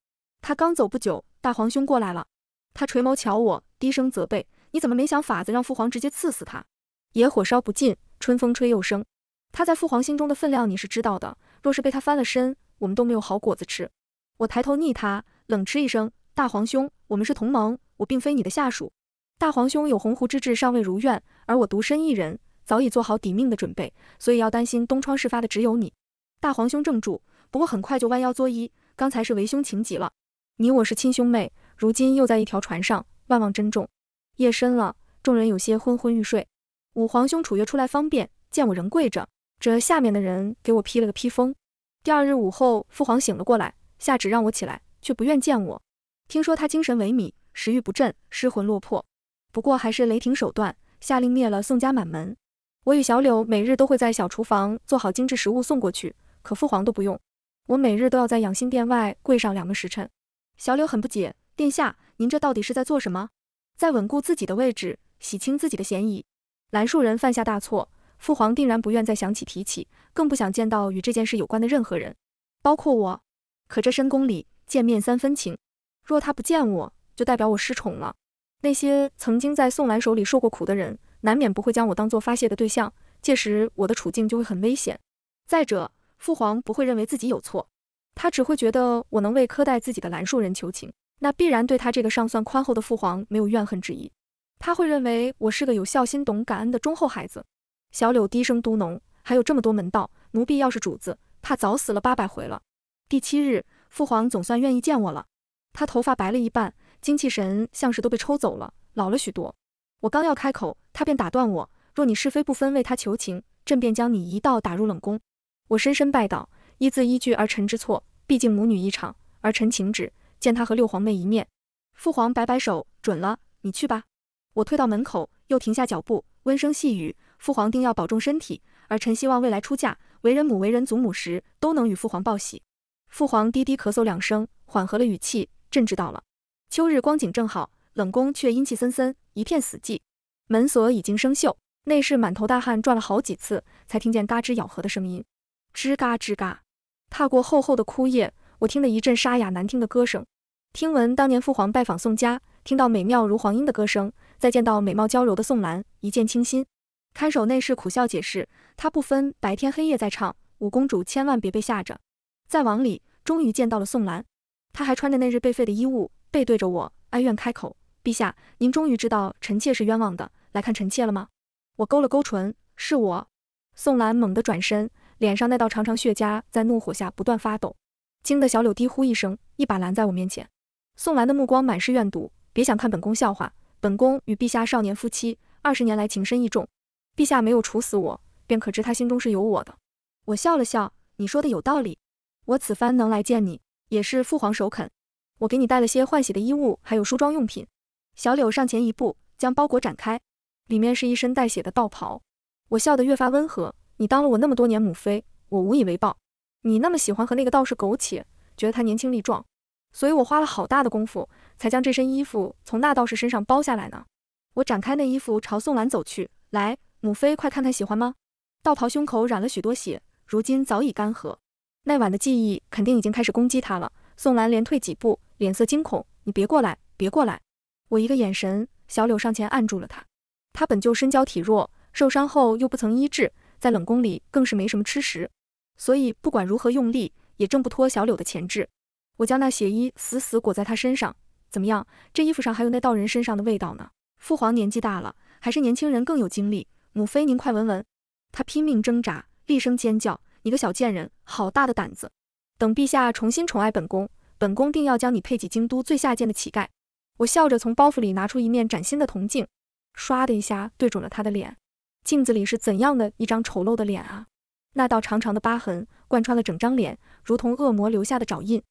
他刚走不久，大皇兄过来了，他垂眸瞧我，低声责备：“你怎么没想法子让父皇直接赐死他？”野火烧不尽，春风吹又生。他在父皇心中的分量你是知道的，若是被他翻了身，我们都没有好果子吃。我抬头睨他，冷嗤一声：“大皇兄，我们是同盟，我并非你的下属。大皇兄有鸿鹄之志，尚未如愿，而我独身一人，早已做好抵命的准备，所以要担心东窗事发的只有你。”大皇兄怔住，不过很快就弯腰作揖。刚才是为兄情急了。你我是亲兄妹，如今又在一条船上，万望珍重。夜深了，众人有些昏昏欲睡。五皇兄楚月出来方便，见我仍跪着，这下面的人给我披了个披风。第二日午后，父皇醒了过来，下旨让我起来，却不愿见我。听说他精神萎靡，食欲不振，失魂落魄。不过还是雷霆手段，下令灭了宋家满门。我与小柳每日都会在小厨房做好精致食物送过去，可父皇都不用。我每日都要在养心殿外跪上两个时辰。小柳很不解，殿下，您这到底是在做什么？在稳固自己的位置，洗清自己的嫌疑。兰树人犯下大错，父皇定然不愿再想起、提起，更不想见到与这件事有关的任何人，包括我。可这深宫里，见面三分情，若他不见我，就代表我失宠了。那些曾经在宋兰手里受过苦的人，难免不会将我当做发泄的对象，届时我的处境就会很危险。再者，父皇不会认为自己有错，他只会觉得我能为苛待自己的兰树人求情，那必然对他这个尚算宽厚的父皇没有怨恨之意。他会认为我是个有孝心、懂感恩的忠厚孩子。小柳低声嘟哝：“还有这么多门道，奴婢要是主子，怕早死了八百回了。”第七日，父皇总算愿意见我了。他头发白了一半，精气神像是都被抽走了，老了许多。我刚要开口，他便打断我：“若你是非不分，为他求情，朕便将你一道打入冷宫。”我深深拜倒，一字一句：“儿臣知错，毕竟母女一场，儿臣请旨见他和六皇妹一面。”父皇摆摆手：“准了，你去吧。”我退到门口，又停下脚步，温声细语：“父皇定要保重身体，而臣希望未来出嫁，为人母、为人祖母时，都能与父皇报喜。”父皇低低咳嗽两声，缓和了语气：“朕知道了。”秋日光景正好，冷宫却阴气森森，一片死寂。门锁已经生锈，内侍满头大汗转了好几次，才听见嘎吱咬合的声音，吱嘎吱嘎。踏过厚厚的枯叶，我听得一阵沙哑难听的歌声。听闻当年父皇拜访宋家，听到美妙如黄莺的歌声。再见到美貌娇柔的宋兰，一见倾心。看守内侍苦笑解释，他不分白天黑夜在唱。五公主千万别被吓着。再往里，终于见到了宋兰，她还穿着那日被废的衣物，背对着我，哀怨开口：“陛下，您终于知道臣妾是冤枉的，来看臣妾了吗？”我勾了勾唇，是我。宋兰猛地转身，脸上那道长长血痂在怒火下不断发抖。惊得小柳低呼一声，一把拦在我面前。宋兰的目光满是怨毒，别想看本宫笑话。本宫与陛下少年夫妻，二十年来情深意重。陛下没有处死我，便可知他心中是有我的。我笑了笑，你说的有道理。我此番能来见你，也是父皇首肯。我给你带了些换洗的衣物，还有梳妆用品。小柳上前一步，将包裹展开，里面是一身带血的道袍。我笑得越发温和。你当了我那么多年母妃，我无以为报。你那么喜欢和那个道士苟且，觉得他年轻力壮。所以我花了好大的功夫，才将这身衣服从那道士身上剥下来呢。我展开那衣服，朝宋兰走去。来，母妃，快看看喜欢吗？道袍胸口染了许多血，如今早已干涸。那晚的记忆肯定已经开始攻击他了。宋兰连退几步，脸色惊恐。你别过来，别过来！我一个眼神，小柳上前按住了他。他本就身娇体弱，受伤后又不曾医治，在冷宫里更是没什么吃食，所以不管如何用力，也挣不脱小柳的钳制。我将那血衣死死裹在他身上，怎么样？这衣服上还有那道人身上的味道呢。父皇年纪大了，还是年轻人更有精力。母妃，您快闻闻！他拼命挣扎，厉声尖叫：“你个小贱人，好大的胆子！等陛下重新宠爱本宫，本宫定要将你配给京都最下贱的乞丐。”我笑着从包袱里拿出一面崭新的铜镜，唰的一下对准了他的脸。镜子里是怎样的一张丑陋的脸啊？那道长长的疤痕贯穿了整张脸，如同恶魔留下的爪印。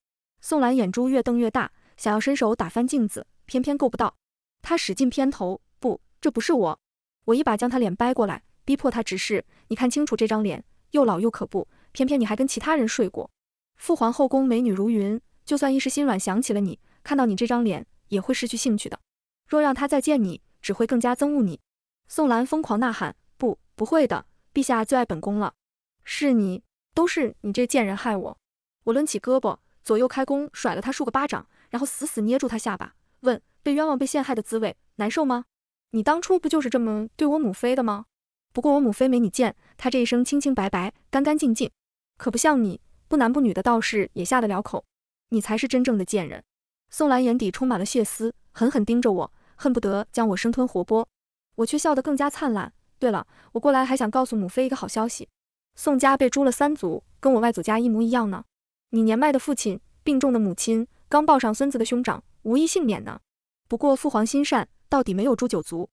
宋兰眼珠越瞪越大，想要伸手打翻镜子，偏偏够不到。他使劲偏头，不，这不是我。我一把将他脸掰过来，逼迫他直视。你看清楚这张脸，又老又可怖。偏偏你还跟其他人睡过。父皇后宫美女如云，就算一时心软想起了你，看到你这张脸也会失去兴趣的。若让他再见你，只会更加憎恶你。宋兰疯狂呐喊，不，不会的，陛下最爱本宫了。是你，都是你这贱人害我。我抡起胳膊。左右开弓，甩了他数个巴掌，然后死死捏住他下巴，问：“被冤枉、被陷害的滋味难受吗？你当初不就是这么对我母妃的吗？不过我母妃没你贱，她这一生清清白白、干干净净，可不像你不男不女的道士也下得了口，你才是真正的贱人。”宋兰眼底充满了血丝，狠狠盯着我，恨不得将我生吞活剥。我却笑得更加灿烂。对了，我过来还想告诉母妃一个好消息：宋家被诛了三族，跟我外祖家一模一样呢。你年迈的父亲，病重的母亲，刚抱上孙子的兄长，无一幸免呢。不过父皇心善，到底没有诛九族。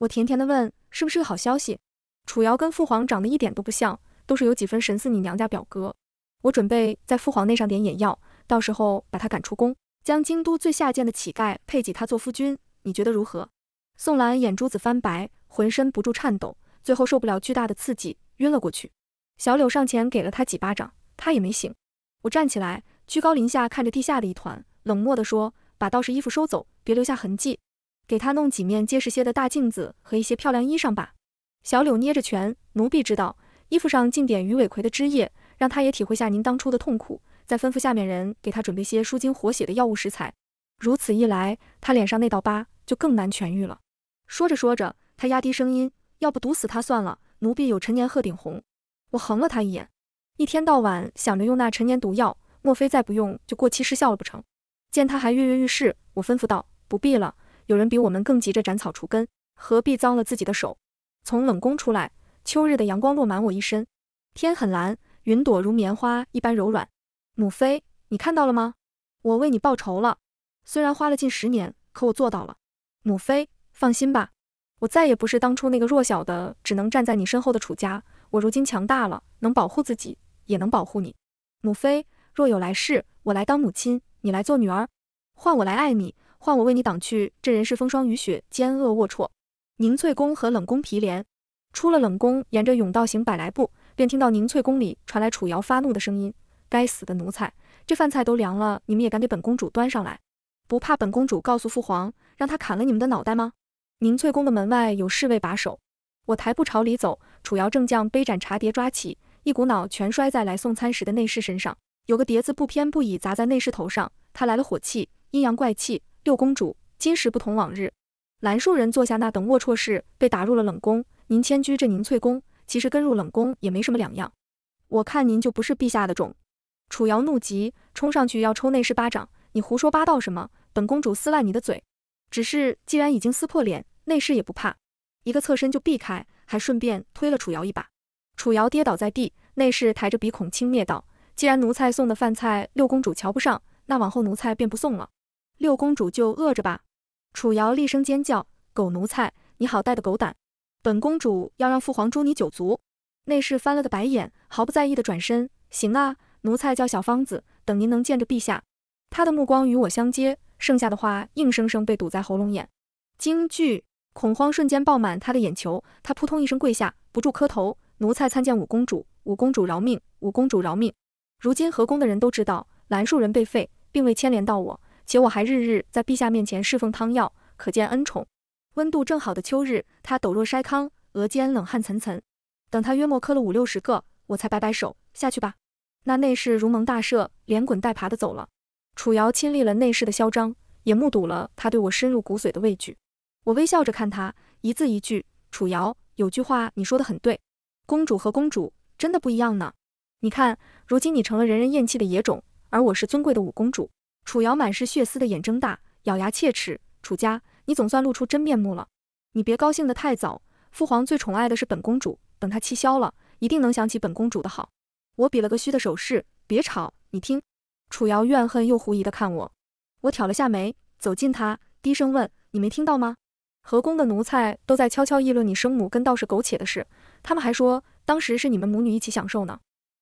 我甜甜的问，是不是个好消息？楚瑶跟父皇长得一点都不像，都是有几分神似你娘家表哥。我准备在父皇那上点眼药，到时候把他赶出宫，将京都最下贱的乞丐配给他做夫君，你觉得如何？宋兰眼珠子翻白，浑身不住颤抖，最后受不了巨大的刺激，晕了过去。小柳上前给了他几巴掌，他也没醒。我站起来，居高临下看着地下的一团，冷漠地说：“把道士衣服收走，别留下痕迹。给他弄几面结实些的大镜子和一些漂亮衣裳吧。”小柳捏着拳，奴婢知道，衣服上浸点鱼尾葵的汁液，让他也体会下您当初的痛苦。再吩咐下面人给他准备些舒筋活血的药物食材。如此一来，他脸上那道疤就更难痊愈了。说着说着，他压低声音：“要不毒死他算了，奴婢有陈年鹤顶红。”我横了他一眼。一天到晚想着用那陈年毒药，莫非再不用就过期失效了不成？见他还跃跃欲试，我吩咐道：“不必了，有人比我们更急着斩草除根，何必脏了自己的手？”从冷宫出来，秋日的阳光落满我一身，天很蓝，云朵如棉花一般柔软。母妃，你看到了吗？我为你报仇了，虽然花了近十年，可我做到了。母妃，放心吧，我再也不是当初那个弱小的，只能站在你身后的楚家，我如今强大了，能保护自己。也能保护你，母妃。若有来世，我来当母亲，你来做女儿，换我来爱你，换我为你挡去这人世风霜雨雪奸恶龌龊。宁翠宫和冷宫毗连，出了冷宫，沿着甬道行百来步，便听到宁翠宫里传来楚瑶发怒的声音：“该死的奴才，这饭菜都凉了，你们也敢给本公主端上来？不怕本公主告诉父皇，让他砍了你们的脑袋吗？”宁翠宫的门外有侍卫把守，我抬步朝里走，楚瑶正将杯盏茶碟抓起。一股脑全摔在来送餐时的内侍身上，有个碟子不偏不倚砸在内侍头上，他来了火气，阴阳怪气。六公主，今时不同往日，兰树人坐下那等龌龊事，被打入了冷宫。您迁居这宁翠宫，其实跟入冷宫也没什么两样。我看您就不是陛下的种。楚瑶怒极，冲上去要抽内侍巴掌，你胡说八道什么？本公主撕烂你的嘴！只是既然已经撕破脸，内侍也不怕，一个侧身就避开，还顺便推了楚瑶一把。楚瑶跌倒在地，内侍抬着鼻孔轻蔑道：“既然奴才送的饭菜六公主瞧不上，那往后奴才便不送了。六公主就饿着吧。”楚瑶厉声尖叫：“狗奴才，你好大的狗胆！本公主要让父皇诛你九族！”内侍翻了个白眼，毫不在意的转身。行啊，奴才叫小方子，等您能见着陛下。他的目光与我相接，剩下的话硬生生被堵在喉咙眼，惊惧、恐慌瞬间爆满他的眼球。他扑通一声跪下，不住磕头。奴才参见五公主，五公主饶命，五公主饶命！如今和宫的人都知道兰树人被废，并未牵连到我，且我还日日在陛下面前侍奉汤药，可见恩宠。温度正好的秋日，他抖落筛糠，额间冷汗涔涔。等他约莫磕了五六十个，我才摆摆手下去吧。那内侍如蒙大赦，连滚带爬的走了。楚瑶亲历了内侍的嚣张，也目睹了他对我深入骨髓的畏惧。我微笑着看他，一字一句：“楚瑶，有句话你说的很对。”公主和公主真的不一样呢。你看，如今你成了人人厌弃的野种，而我是尊贵的五公主。楚瑶满是血丝的眼睁大，咬牙切齿。楚家，你总算露出真面目了。你别高兴得太早，父皇最宠爱的是本公主。等他气消了，一定能想起本公主的好。我比了个虚的手势，别吵，你听。楚瑶怨恨又狐疑的看我，我挑了下眉，走近她，低声问：“你没听到吗？”和宫的奴才都在悄悄议论你生母跟道士苟且的事，他们还说当时是你们母女一起享受呢。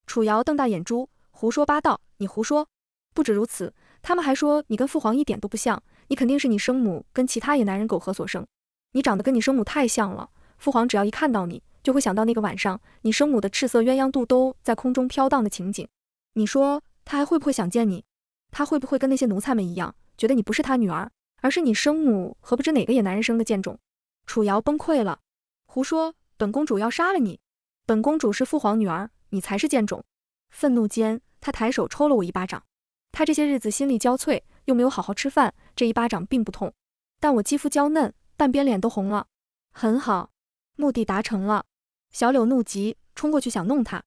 楚瑶瞪大眼珠，胡说八道！你胡说！不止如此，他们还说你跟父皇一点都不像，你肯定是你生母跟其他野男人苟合所生。你长得跟你生母太像了，父皇只要一看到你，就会想到那个晚上你生母的赤色鸳鸯肚兜在空中飘荡的情景。你说他还会不会想见你？他会不会跟那些奴才们一样，觉得你不是他女儿？而是你生母和不知哪个野男人生的贱种，楚瑶崩溃了。胡说！本公主要杀了你！本公主是父皇女儿，你才是贱种！愤怒间，他抬手抽了我一巴掌。他这些日子心力交瘁，又没有好好吃饭，这一巴掌并不痛。但我肌肤娇嫩，半边脸都红了。很好，目的达成了。小柳怒极，冲过去想弄他。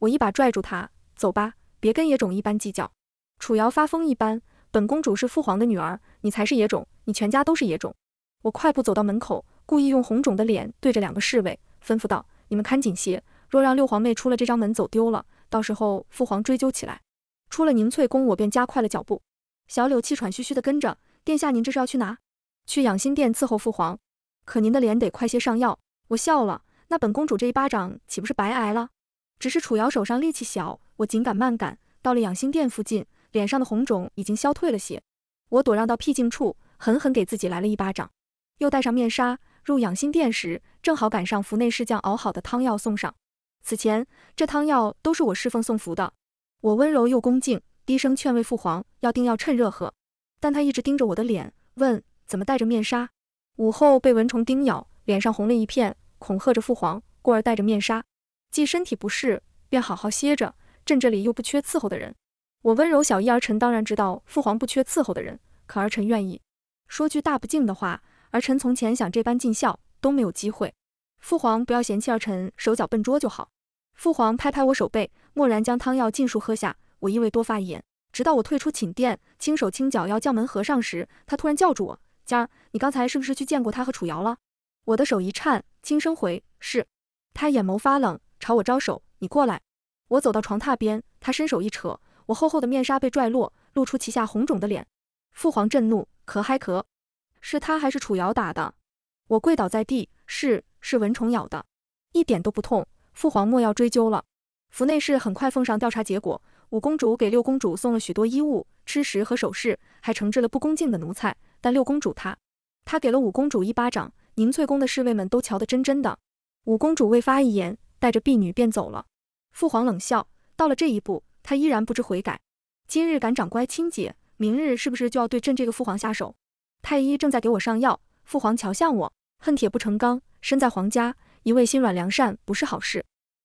我一把拽住他，走吧，别跟野种一般计较。楚瑶发疯一般。本公主是父皇的女儿，你才是野种，你全家都是野种。我快步走到门口，故意用红肿的脸对着两个侍卫，吩咐道：“你们看紧些，若让六皇妹出了这张门走丢了，到时候父皇追究起来。”出了宁翠宫，我便加快了脚步。小柳气喘吁吁地跟着：“殿下，您这是要去哪？去养心殿伺候父皇。可您的脸得快些上药。”我笑了：“那本公主这一巴掌岂不是白挨了？”只是楚瑶手上力气小，我紧赶慢赶，到了养心殿附近。脸上的红肿已经消退了些，我躲让到僻静处，狠狠给自己来了一巴掌，又戴上面纱。入养心殿时，正好赶上福内侍将熬好的汤药送上。此前这汤药都是我侍奉送福的，我温柔又恭敬，低声劝慰父皇，要定要趁热喝。但他一直盯着我的脸，问怎么戴着面纱。午后被蚊虫叮咬，脸上红了一片，恐吓着父皇，故而戴着面纱。既身体不适，便好好歇着，朕这里又不缺伺候的人。我温柔小意儿臣当然知道，父皇不缺伺候的人，可儿臣愿意。说句大不敬的话，儿臣从前想这般尽孝都没有机会。父皇不要嫌弃儿臣手脚笨拙就好。父皇拍拍我手背，默然将汤药尽数喝下。我意味多发一眼，直到我退出寝殿，轻手轻脚要将门合上时，他突然叫住我：“佳儿，你刚才是不是去见过他和楚瑶了？”我的手一颤，轻声回：“是。”他眼眸发冷，朝我招手：“你过来。”我走到床榻边，他伸手一扯。我厚厚的面纱被拽落，露出旗下红肿的脸。父皇震怒，咳嗨咳，是他还是楚瑶打的？我跪倒在地，是是蚊虫咬的，一点都不痛。父皇莫要追究了。府内侍很快奉上调查结果，五公主给六公主送了许多衣物、吃食和首饰，还惩治了不恭敬的奴才。但六公主她，她给了五公主一巴掌。宁翠宫的侍卫们都瞧得真真的。五公主未发一言，带着婢女便走了。父皇冷笑，到了这一步。他依然不知悔改，今日敢掌乖亲姐，明日是不是就要对朕这个父皇下手？太医正在给我上药，父皇瞧向我，恨铁不成钢。身在皇家，一味心软良善不是好事。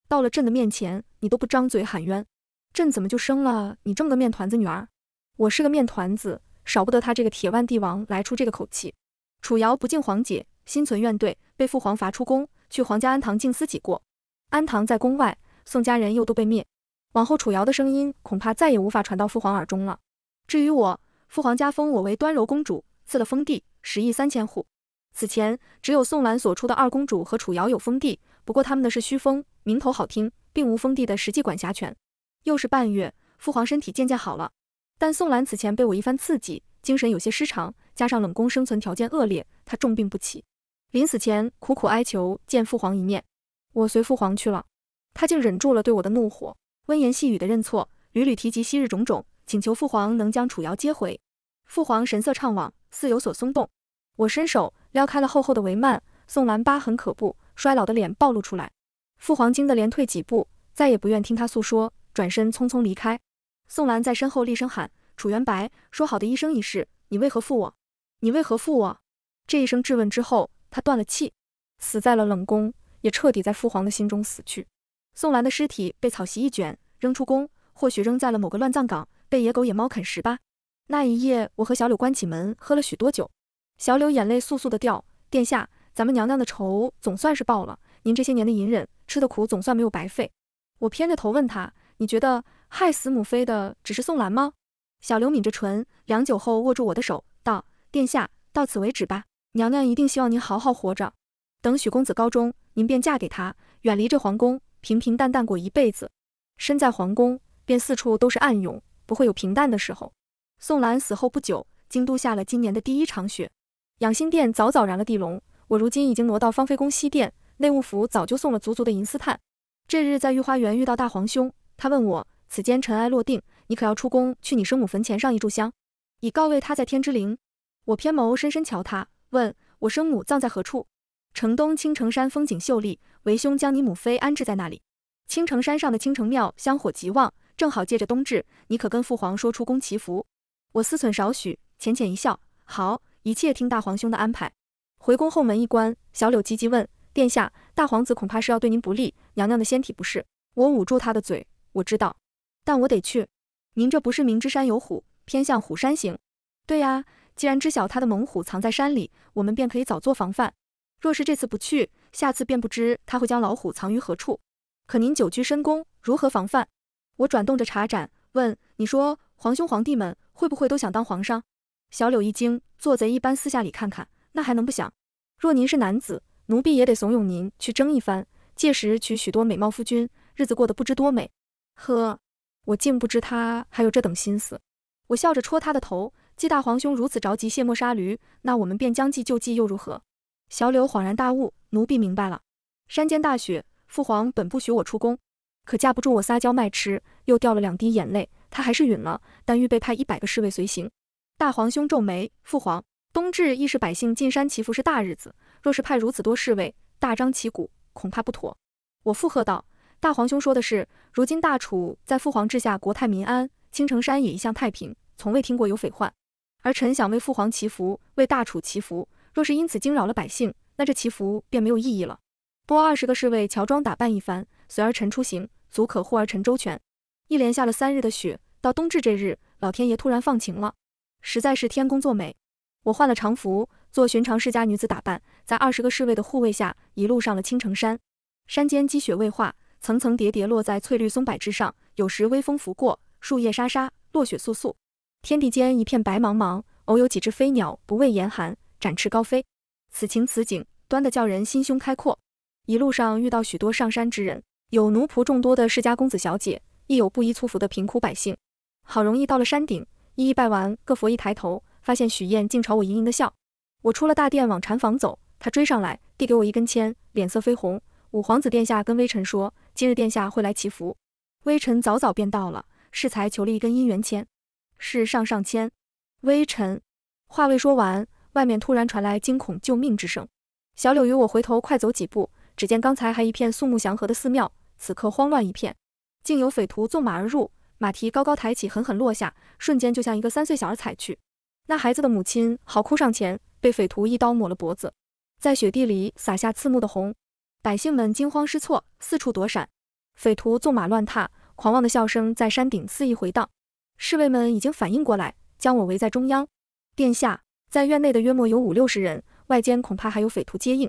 到了朕的面前，你都不张嘴喊冤，朕怎么就生了你这么个面团子女儿？我是个面团子，少不得他这个铁腕帝王来出这个口气。楚瑶不敬皇姐，心存怨怼，被父皇罚出宫，去皇家安堂静思己过。安堂在宫外，宋家人又都被灭。往后楚瑶的声音恐怕再也无法传到父皇耳中了。至于我，父皇加封我为端柔公主，赐了封地十亿三千户。此前只有宋兰所出的二公主和楚瑶有封地，不过他们的是虚封，名头好听，并无封地的实际管辖权。又是半月，父皇身体渐渐好了，但宋兰此前被我一番刺激，精神有些失常，加上冷宫生存条件恶劣，她重病不起，临死前苦苦哀求见父皇一面。我随父皇去了，她竟忍住了对我的怒火。温言细语的认错，屡屡提及昔日种种，请求父皇能将楚瑶接回。父皇神色怅惘，似有所松动。我伸手撩开了厚厚的帷幔，宋兰疤痕可怖、衰老的脸暴露出来。父皇惊得连退几步，再也不愿听他诉说，转身匆匆离开。宋兰在身后厉声喊：“楚元白，说好的一生一世，你为何负我？你为何负我？”这一声质问之后，他断了气，死在了冷宫，也彻底在父皇的心中死去。宋兰的尸体被草席一卷，扔出宫，或许扔在了某个乱葬岗，被野狗野猫啃食吧。那一夜，我和小柳关起门，喝了许多酒。小柳眼泪簌簌的掉。殿下，咱们娘娘的仇总算是报了，您这些年的隐忍，吃的苦总算没有白费。我偏着头问他：“你觉得害死母妃的只是宋兰吗？”小柳抿着唇，良久后握住我的手，道：“殿下，到此为止吧。娘娘一定希望您好好活着。等许公子高中，您便嫁给他，远离这皇宫。”平平淡淡过一辈子，身在皇宫，便四处都是暗涌，不会有平淡的时候。宋兰死后不久，京都下了今年的第一场雪，养心殿早早燃了地龙。我如今已经挪到芳菲宫西殿，内务府早就送了足足的银丝炭。这日，在御花园遇到大皇兄，他问我此间尘埃落定，你可要出宫去你生母坟前上一炷香，以告慰她在天之灵。我偏眸深深瞧他，问我生母葬在何处？城东青城山风景秀丽。为兄将你母妃安置在那里，青城山上的青城庙香火极旺，正好借着冬至，你可跟父皇说出宫祈福。我思忖少许，浅浅一笑，好，一切听大皇兄的安排。回宫后门一关，小柳急急问：“殿下，大皇子恐怕是要对您不利，娘娘的仙体不适。”我捂住他的嘴，我知道，但我得去。您这不是明知山有虎，偏向虎山行？对呀，既然知晓他的猛虎藏在山里，我们便可以早做防范。若是这次不去，下次便不知他会将老虎藏于何处。可您久居深宫，如何防范？我转动着茶盏，问：“你说，皇兄、皇帝们会不会都想当皇上？”小柳一惊，做贼一般私下里看看，那还能不想？若您是男子，奴婢也得怂恿您去争一番，届时娶许多美貌夫君，日子过得不知多美。呵，我竟不知他还有这等心思。我笑着戳他的头，既大皇兄如此着急卸磨杀驴，那我们便将计就计，又如何？小柳恍然大悟，奴婢明白了。山间大雪，父皇本不许我出宫，可架不住我撒娇卖痴，又掉了两滴眼泪，他还是允了。但预备派一百个侍卫随行。大皇兄皱眉，父皇，冬至亦是百姓进山祈福是大日子，若是派如此多侍卫，大张旗鼓，恐怕不妥。我附和道，大皇兄说的是，如今大楚在父皇治下，国泰民安，青城山也一向太平，从未听过有匪患。儿臣想为父皇祈福，为大楚祈福。若是因此惊扰了百姓，那这祈福便没有意义了。拨二十个侍卫乔装打扮一番，随儿臣出行，足可护儿臣周全。一连下了三日的雪，到冬至这日，老天爷突然放晴了，实在是天公作美。我换了常服，做寻常世家女子打扮，在二十个侍卫的护卫下，一路上了青城山。山间积雪未化，层层叠叠落在翠绿松柏之上，有时微风拂过，树叶沙沙，落雪簌簌，天地间一片白茫茫。偶有几只飞鸟，不畏严寒。展翅高飞，此情此景，端的叫人心胸开阔。一路上遇到许多上山之人，有奴仆众多的世家公子小姐，亦有布衣粗服的贫苦百姓。好容易到了山顶，一一拜完各佛，一抬头，发现许燕竟朝我盈盈的笑。我出了大殿往禅房走，她追上来，递给我一根签，脸色绯红。五皇子殿下跟微臣说，今日殿下会来祈福，微臣早早便到了，适才求了一根姻缘签，是上上签。微臣话未说完。外面突然传来惊恐、救命之声。小柳与我回头，快走几步。只见刚才还一片肃穆祥和的寺庙，此刻慌乱一片，竟有匪徒纵马而入，马蹄高高抬起，狠狠落下，瞬间就像一个三岁小儿踩去。那孩子的母亲嚎哭上前，被匪徒一刀抹了脖子，在雪地里洒下刺目的红。百姓们惊慌失措，四处躲闪。匪徒纵马乱踏，狂妄的笑声在山顶肆意回荡。侍卫们已经反应过来，将我围在中央。殿下。在院内的约莫有五六十人，外间恐怕还有匪徒接应。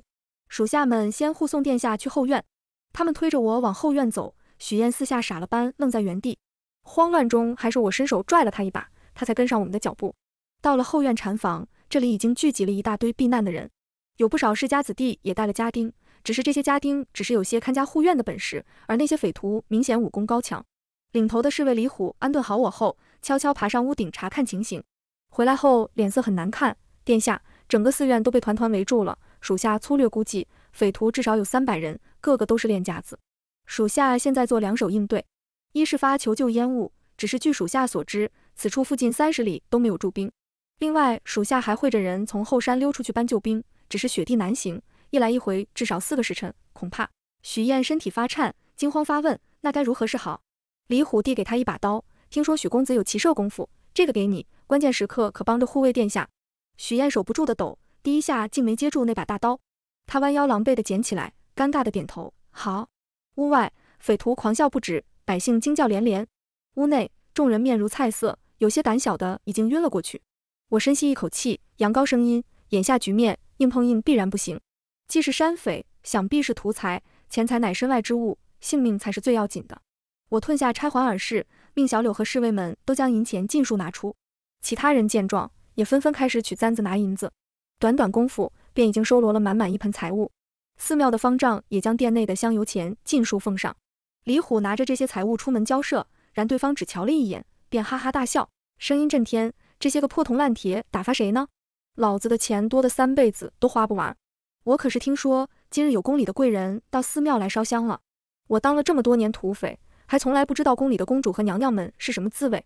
属下们先护送殿下去后院。他们推着我往后院走，许燕四下傻了般愣在原地，慌乱中还是我伸手拽了他一把，他才跟上我们的脚步。到了后院禅房，这里已经聚集了一大堆避难的人，有不少世家子弟也带了家丁，只是这些家丁只是有些看家护院的本事，而那些匪徒明显武功高强。领头的侍卫李虎安顿好我后，悄悄爬上屋顶查看情形。回来后脸色很难看，殿下，整个寺院都被团团围住了。属下粗略估计，匪徒至少有三百人，个个都是练家子。属下现在做两手应对，一是发求救烟雾，只是据属下所知，此处附近三十里都没有驻兵。另外，属下还会着人从后山溜出去搬救兵，只是雪地难行，一来一回至少四个时辰，恐怕。许燕身体发颤，惊慌发问：那该如何是好？李虎递给他一把刀，听说许公子有骑射功夫，这个给你。关键时刻可帮着护卫殿下。许燕手不住的抖，第一下竟没接住那把大刀，他弯腰狼狈的捡起来，尴尬的点头。好。屋外匪徒狂笑不止，百姓惊叫连连。屋内众人面如菜色，有些胆小的已经晕了过去。我深吸一口气，扬高声音，眼下局面硬碰硬必然不行。既是山匪，想必是图财，钱财乃身外之物，性命才是最要紧的。我吞下钗环耳饰，命小柳和侍卫们都将银钱尽数拿出。其他人见状，也纷纷开始取簪子拿银子，短短功夫便已经收罗了满满一盆财物。寺庙的方丈也将殿内的香油钱尽数奉上。李虎拿着这些财物出门交涉，然对方只瞧了一眼，便哈哈大笑，声音震天：“这些个破铜烂铁，打发谁呢？老子的钱多的三辈子都花不完。我可是听说今日有宫里的贵人到寺庙来烧香了。我当了这么多年土匪，还从来不知道宫里的公主和娘娘们是什么滋味。”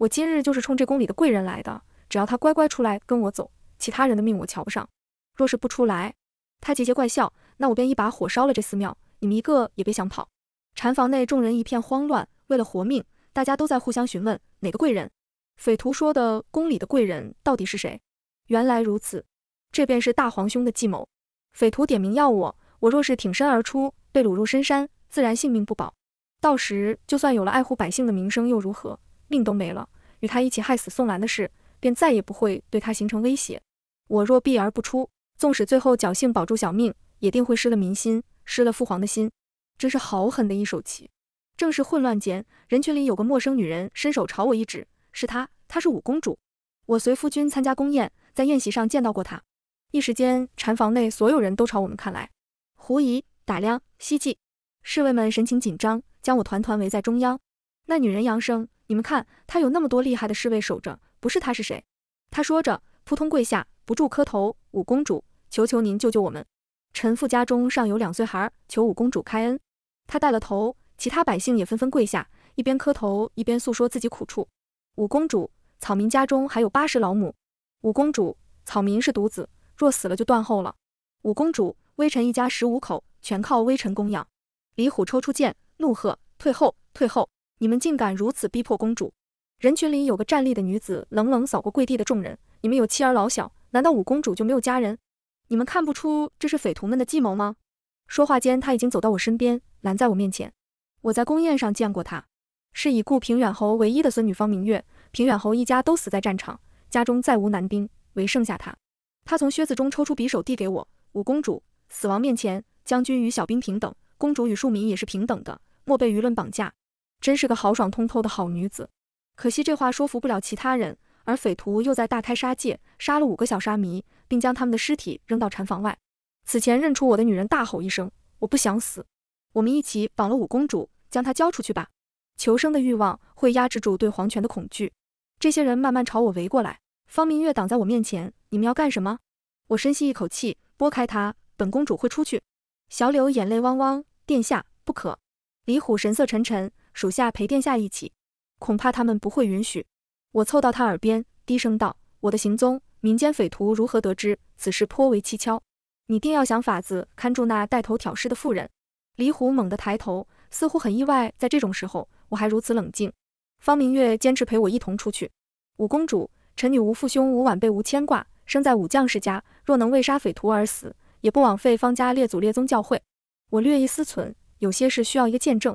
我今日就是冲这宫里的贵人来的，只要他乖乖出来跟我走，其他人的命我瞧不上。若是不出来，他节节怪笑，那我便一把火烧了这寺庙，你们一个也别想跑。禅房内众人一片慌乱，为了活命，大家都在互相询问哪个贵人。匪徒说的宫里的贵人到底是谁？原来如此，这便是大皇兄的计谋。匪徒点名要我，我若是挺身而出，被掳入深山，自然性命不保。到时就算有了爱护百姓的名声，又如何？命都没了，与他一起害死宋兰的事便再也不会对他形成威胁。我若避而不出，纵使最后侥幸保住小命，也定会失了民心，失了父皇的心。真是好狠的一手棋！正是混乱间，人群里有个陌生女人伸手朝我一指，是她，她是五公主。我随夫君参加宫宴，在宴席上见到过她。一时间，禅房内所有人都朝我们看来，狐疑、打量、希冀，侍卫们神情紧张，将我团团围在中央。那女人扬声。你们看他有那么多厉害的侍卫守着，不是他是谁？他说着，扑通跪下，不住磕头。五公主，求求您救救我们！臣父家中尚有两岁孩，求五公主开恩。他带了头，其他百姓也纷纷跪下，一边磕头，一边诉说自己苦处。五公主，草民家中还有八十老母。五公主，草民是独子，若死了就断后了。五公主，微臣一家十五口，全靠微臣供养。李虎抽出剑，怒喝：退后，退后！你们竟敢如此逼迫公主！人群里有个站立的女子冷冷扫过跪地的众人。你们有妻儿老小，难道五公主就没有家人？你们看不出这是匪徒们的计谋吗？说话间，她已经走到我身边，拦在我面前。我在宫宴上见过她，是以故平远侯唯一的孙女方明月。平远侯一家都死在战场，家中再无男丁，唯剩下她。她从靴子中抽出匕首递给我。五公主，死亡面前，将军与小兵平等，公主与庶民也是平等的，莫被舆论绑架。真是个豪爽通透的好女子，可惜这话说服不了其他人。而匪徒又在大开杀戒，杀了五个小沙弥，并将他们的尸体扔到禅房外。此前认出我的女人大吼一声：“我不想死！”我们一起绑了五公主，将她交出去吧。求生的欲望会压制住对皇权的恐惧。这些人慢慢朝我围过来，方明月挡在我面前：“你们要干什么？”我深吸一口气，拨开他：“本公主会出去。”小柳眼泪汪汪：“殿下不可！”李虎神色沉沉。属下陪殿下一起，恐怕他们不会允许。我凑到他耳边低声道：“我的行踪，民间匪徒如何得知？此事颇为蹊跷，你定要想法子看住那带头挑事的妇人。”李虎猛地抬头，似乎很意外，在这种时候我还如此冷静。方明月坚持陪我一同出去。五公主，臣女无父兄，无晚辈，无牵挂，生在武将世家，若能为杀匪徒而死，也不枉费方家列祖列宗教诲。我略一思忖，有些事需要一个见证。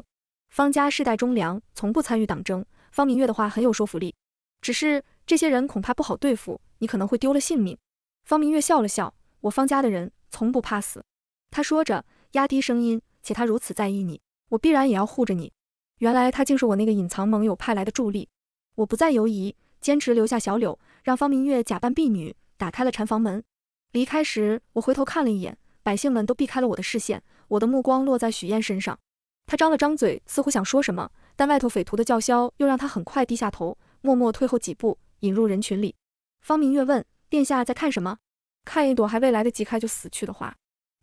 方家世代忠良，从不参与党争。方明月的话很有说服力，只是这些人恐怕不好对付，你可能会丢了性命。方明月笑了笑：“我方家的人从不怕死。”他说着，压低声音：“且他如此在意你，我必然也要护着你。”原来他竟是我那个隐藏盟友派来的助力。我不再犹疑，坚持留下小柳，让方明月假扮婢女，打开了禅房门。离开时，我回头看了一眼，百姓们都避开了我的视线，我的目光落在许燕身上。他张了张嘴，似乎想说什么，但外头匪徒的叫嚣又让他很快低下头，默默退后几步，引入人群里。方明月问：“殿下在看什么？”“看一朵还未来得及开就死去的花。”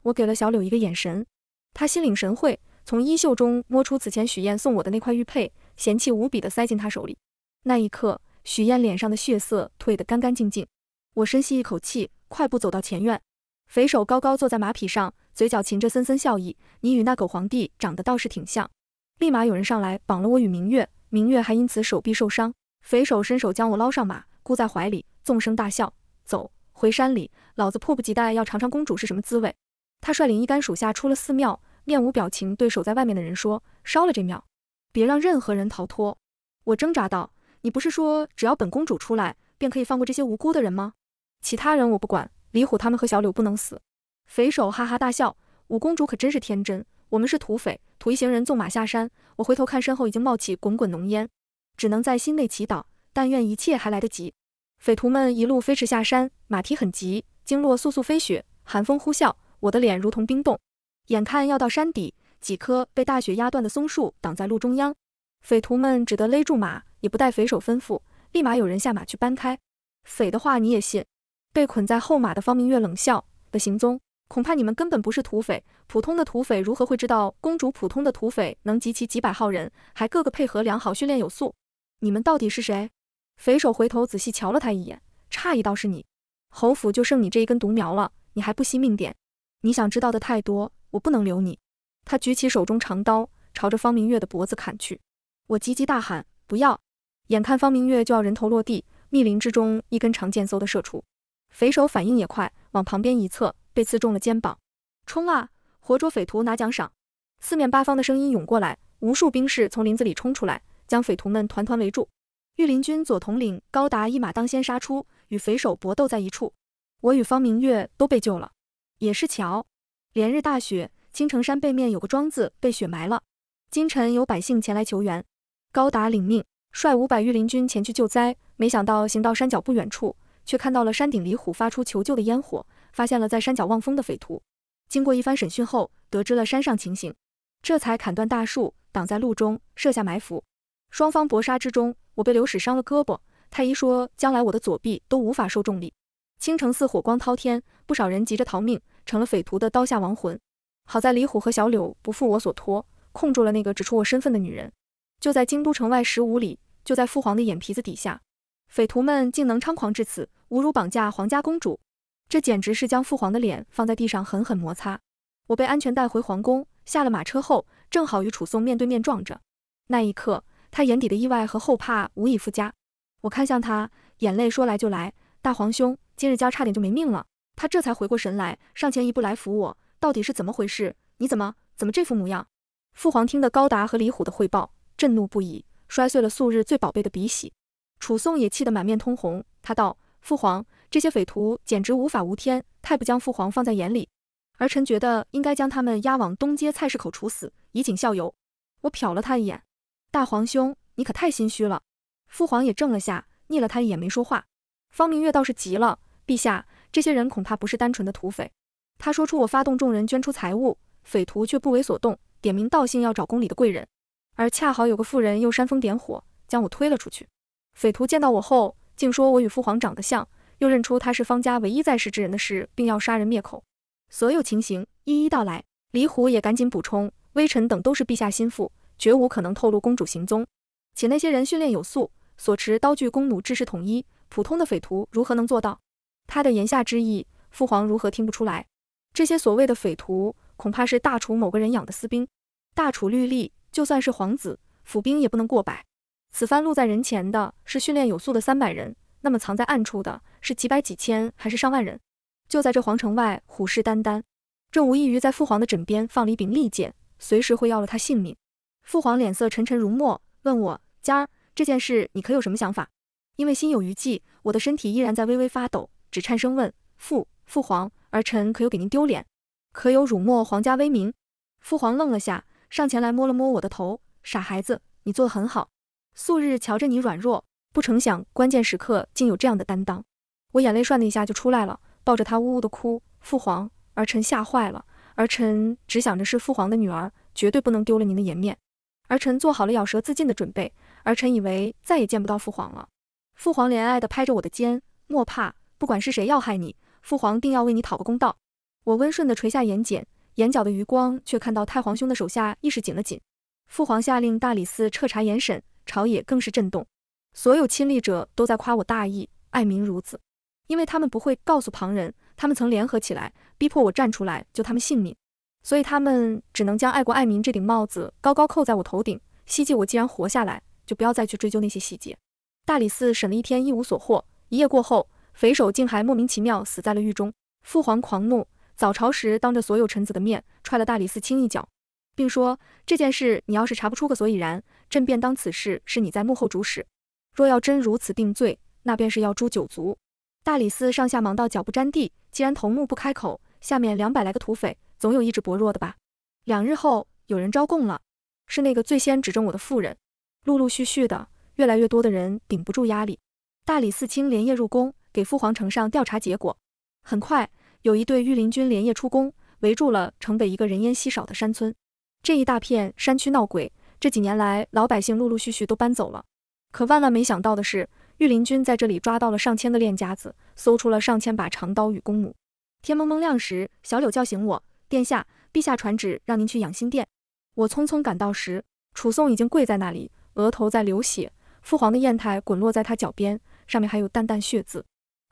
我给了小柳一个眼神，他心领神会，从衣袖中摸出此前许燕送我的那块玉佩，嫌弃无比的塞进他手里。那一刻，许燕脸上的血色褪得干干净净。我深吸一口气，快步走到前院，匪首高高坐在马匹上。嘴角噙着森森笑意，你与那狗皇帝长得倒是挺像。立马有人上来绑了我与明月，明月还因此手臂受伤。匪首伸手将我捞上马，箍在怀里，纵声大笑：“走，回山里，老子迫不及待要尝尝公主是什么滋味。”他率领一干属下出了寺庙，面无表情对守在外面的人说：“烧了这庙，别让任何人逃脱。”我挣扎道：“你不是说只要本公主出来，便可以放过这些无辜的人吗？其他人我不管，李虎他们和小柳不能死。”匪首哈哈大笑：“五公主可真是天真，我们是土匪。”土一行人纵马下山，我回头看身后已经冒起滚滚浓烟，只能在心内祈祷，但愿一切还来得及。匪徒们一路飞驰下山，马蹄很急，经落簌簌飞雪，寒风呼啸，我的脸如同冰冻。眼看要到山底，几棵被大雪压断的松树挡在路中央，匪徒们只得勒住马，也不待匪首吩咐，立马有人下马去搬开。匪的话你也信？被捆在后马的方明月冷笑的行踪。恐怕你们根本不是土匪，普通的土匪如何会知道公主？普通的土匪能集齐几百号人，还各个配合良好，训练有素。你们到底是谁？匪首回头仔细瞧了他一眼，诧异道：“是你，侯府就剩你这一根独苗了，你还不惜命点？你想知道的太多，我不能留你。”他举起手中长刀，朝着方明月的脖子砍去。我急急大喊：“不要！”眼看方明月就要人头落地，密林之中一根长箭嗖的射出，匪首反应也快，往旁边一侧。被刺中了肩膀，冲啊！活捉匪徒拿奖赏。四面八方的声音涌过来，无数兵士从林子里冲出来，将匪徒们团团围住。御林军左统领高达一马当先杀出，与匪首搏斗在一处。我与方明月都被救了，也是巧，连日大雪，青城山背面有个庄子被雪埋了。今晨有百姓前来求援，高达领命，率五百御林军前去救灾。没想到行到山脚不远处，却看到了山顶李虎发出求救的烟火。发现了在山脚望风的匪徒，经过一番审讯后，得知了山上情形，这才砍断大树挡在路中，设下埋伏。双方搏杀之中，我被流矢伤了胳膊，太医说将来我的左臂都无法受重力。青城寺火光滔天，不少人急着逃命，成了匪徒的刀下亡魂。好在李虎和小柳不负我所托，控住了那个指出我身份的女人。就在京都城外十五里，就在父皇的眼皮子底下，匪徒们竟能猖狂至此，侮辱绑架皇家公主。这简直是将父皇的脸放在地上狠狠摩擦。我被安全带回皇宫，下了马车后，正好与楚宋面对面撞着。那一刻，他眼底的意外和后怕无以复加。我看向他，眼泪说来就来。大皇兄，今日家差点就没命了。他这才回过神来，上前一步来扶我。到底是怎么回事？你怎么怎么这副模样？父皇听得高达和李虎的汇报，震怒不已，摔碎了素日最宝贝的鼻息。楚宋也气得满面通红，他道：父皇。这些匪徒简直无法无天，太不将父皇放在眼里。儿臣觉得应该将他们押往东街菜市口处死，以儆效尤。我瞟了他一眼，大皇兄，你可太心虚了。父皇也怔了下，睨了他一眼，没说话。方明月倒是急了，陛下，这些人恐怕不是单纯的土匪。他说出我发动众人捐出财物，匪徒却不为所动，点名道姓要找宫里的贵人，而恰好有个妇人又煽风点火，将我推了出去。匪徒见到我后，竟说我与父皇长得像。又认出他是方家唯一在世之人的事，并要杀人灭口，所有情形一一道来。李虎也赶紧补充：“微臣等都是陛下心腹，绝无可能透露公主行踪。且那些人训练有素，所持刀具、弓弩制式统一，普通的匪徒如何能做到？”他的言下之意，父皇如何听不出来？这些所谓的匪徒，恐怕是大楚某个人养的私兵。大楚律例，就算是皇子府兵也不能过百。此番露在人前的是训练有素的三百人。那么藏在暗处的是几百几千还是上万人？就在这皇城外虎视眈眈，这无异于在父皇的枕边放了一柄利剑，随时会要了他性命。父皇脸色沉沉如墨，问我：“嘉儿，这件事你可有什么想法？”因为心有余悸，我的身体依然在微微发抖，只颤声问：“父父皇，儿臣可有给您丢脸？可有辱没皇家威名？”父皇愣了下，上前来摸了摸我的头：“傻孩子，你做的很好。素日瞧着你软弱。”不成想，关键时刻竟有这样的担当，我眼泪唰的一下就出来了，抱着他呜呜的哭。父皇，儿臣吓坏了，儿臣只想着是父皇的女儿，绝对不能丢了您的颜面。儿臣做好了咬舌自尽的准备，儿臣以为再也见不到父皇了。父皇怜爱的拍着我的肩，莫怕，不管是谁要害你，父皇定要为你讨个公道。我温顺的垂下眼睑，眼角的余光却看到太皇兄的手下意识紧了紧。父皇下令大理寺彻查严审，朝野更是震动。所有亲历者都在夸我大义爱民如子，因为他们不会告诉旁人，他们曾联合起来逼迫我站出来救他们性命，所以他们只能将爱国爱民这顶帽子高高扣在我头顶，希冀我既然活下来，就不要再去追究那些细节。大理寺审了一天一无所获，一夜过后，匪首竟还莫名其妙死在了狱中。父皇狂怒，早朝时当着所有臣子的面踹了大理寺青一脚，并说这件事你要是查不出个所以然，朕便当此事是你在幕后主使。若要真如此定罪，那便是要诛九族。大理寺上下忙到脚不沾地。既然头目不开口，下面两百来个土匪，总有意志薄弱的吧？两日后，有人招供了，是那个最先指证我的妇人。陆陆续续的，越来越多的人顶不住压力。大理寺卿连夜入宫，给父皇呈上调查结果。很快，有一队御林军连夜出宫，围住了城北一个人烟稀少的山村。这一大片山区闹鬼，这几年来，老百姓陆陆续续都搬走了。可万万没想到的是，御林军在这里抓到了上千个练家子，搜出了上千把长刀与弓弩。天蒙蒙亮时，小柳叫醒我：“殿下，陛下传旨让您去养心殿。”我匆匆赶到时，楚宋已经跪在那里，额头在流血，父皇的砚台滚落在他脚边，上面还有淡淡血渍。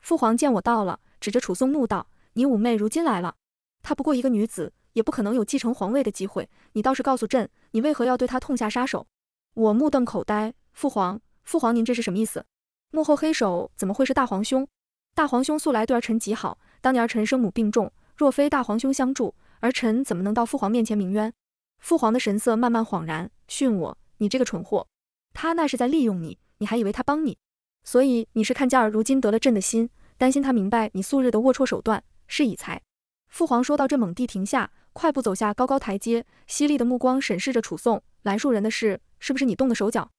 父皇见我到了，指着楚宋怒道：“你五妹如今来了，她不过一个女子，也不可能有继承皇位的机会。你倒是告诉朕，你为何要对她痛下杀手？”我目瞪口呆，父皇。父皇，您这是什么意思？幕后黑手怎么会是大皇兄？大皇兄素来对儿臣极好，当年儿臣生母病重，若非大皇兄相助，儿臣怎么能到父皇面前鸣冤？父皇的神色慢慢恍然，训我，你这个蠢货，他那是在利用你，你还以为他帮你？所以你是看家儿如今得了朕的心，担心他明白你素日的龌龊手段，是以才……父皇说到这猛地停下，快步走下高高台阶，犀利的目光审视着楚宋来树人的事，是不是你动的手脚？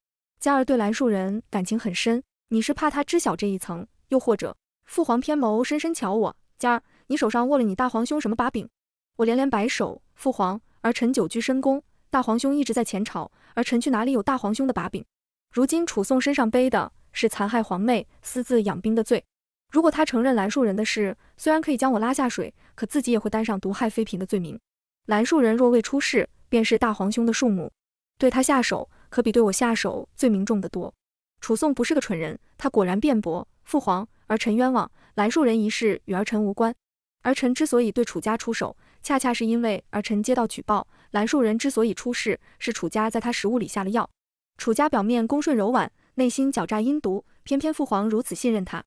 嘉儿对蓝树人感情很深，你是怕他知晓这一层？又或者，父皇偏眸深深瞧我，嘉儿，你手上握了你大皇兄什么把柄？我连连摆手，父皇，而臣久居深宫，大皇兄一直在前朝，而臣去哪里有大皇兄的把柄？如今楚宋身上背的是残害皇妹、私自养兵的罪，如果他承认蓝树人的事，虽然可以将我拉下水，可自己也会担上毒害妃嫔的罪名。蓝树人若未出事，便是大皇兄的庶母，对他下手。可比对我下手罪名重得多。楚宋不是个蠢人，他果然辩驳：“父皇，儿臣冤枉，来树人一事与儿臣无关。儿臣之所以对楚家出手，恰恰是因为儿臣接到举报，蓝树人之所以出事，是楚家在他食物里下了药。楚家表面恭顺柔婉，内心狡诈阴毒，偏偏父皇如此信任他，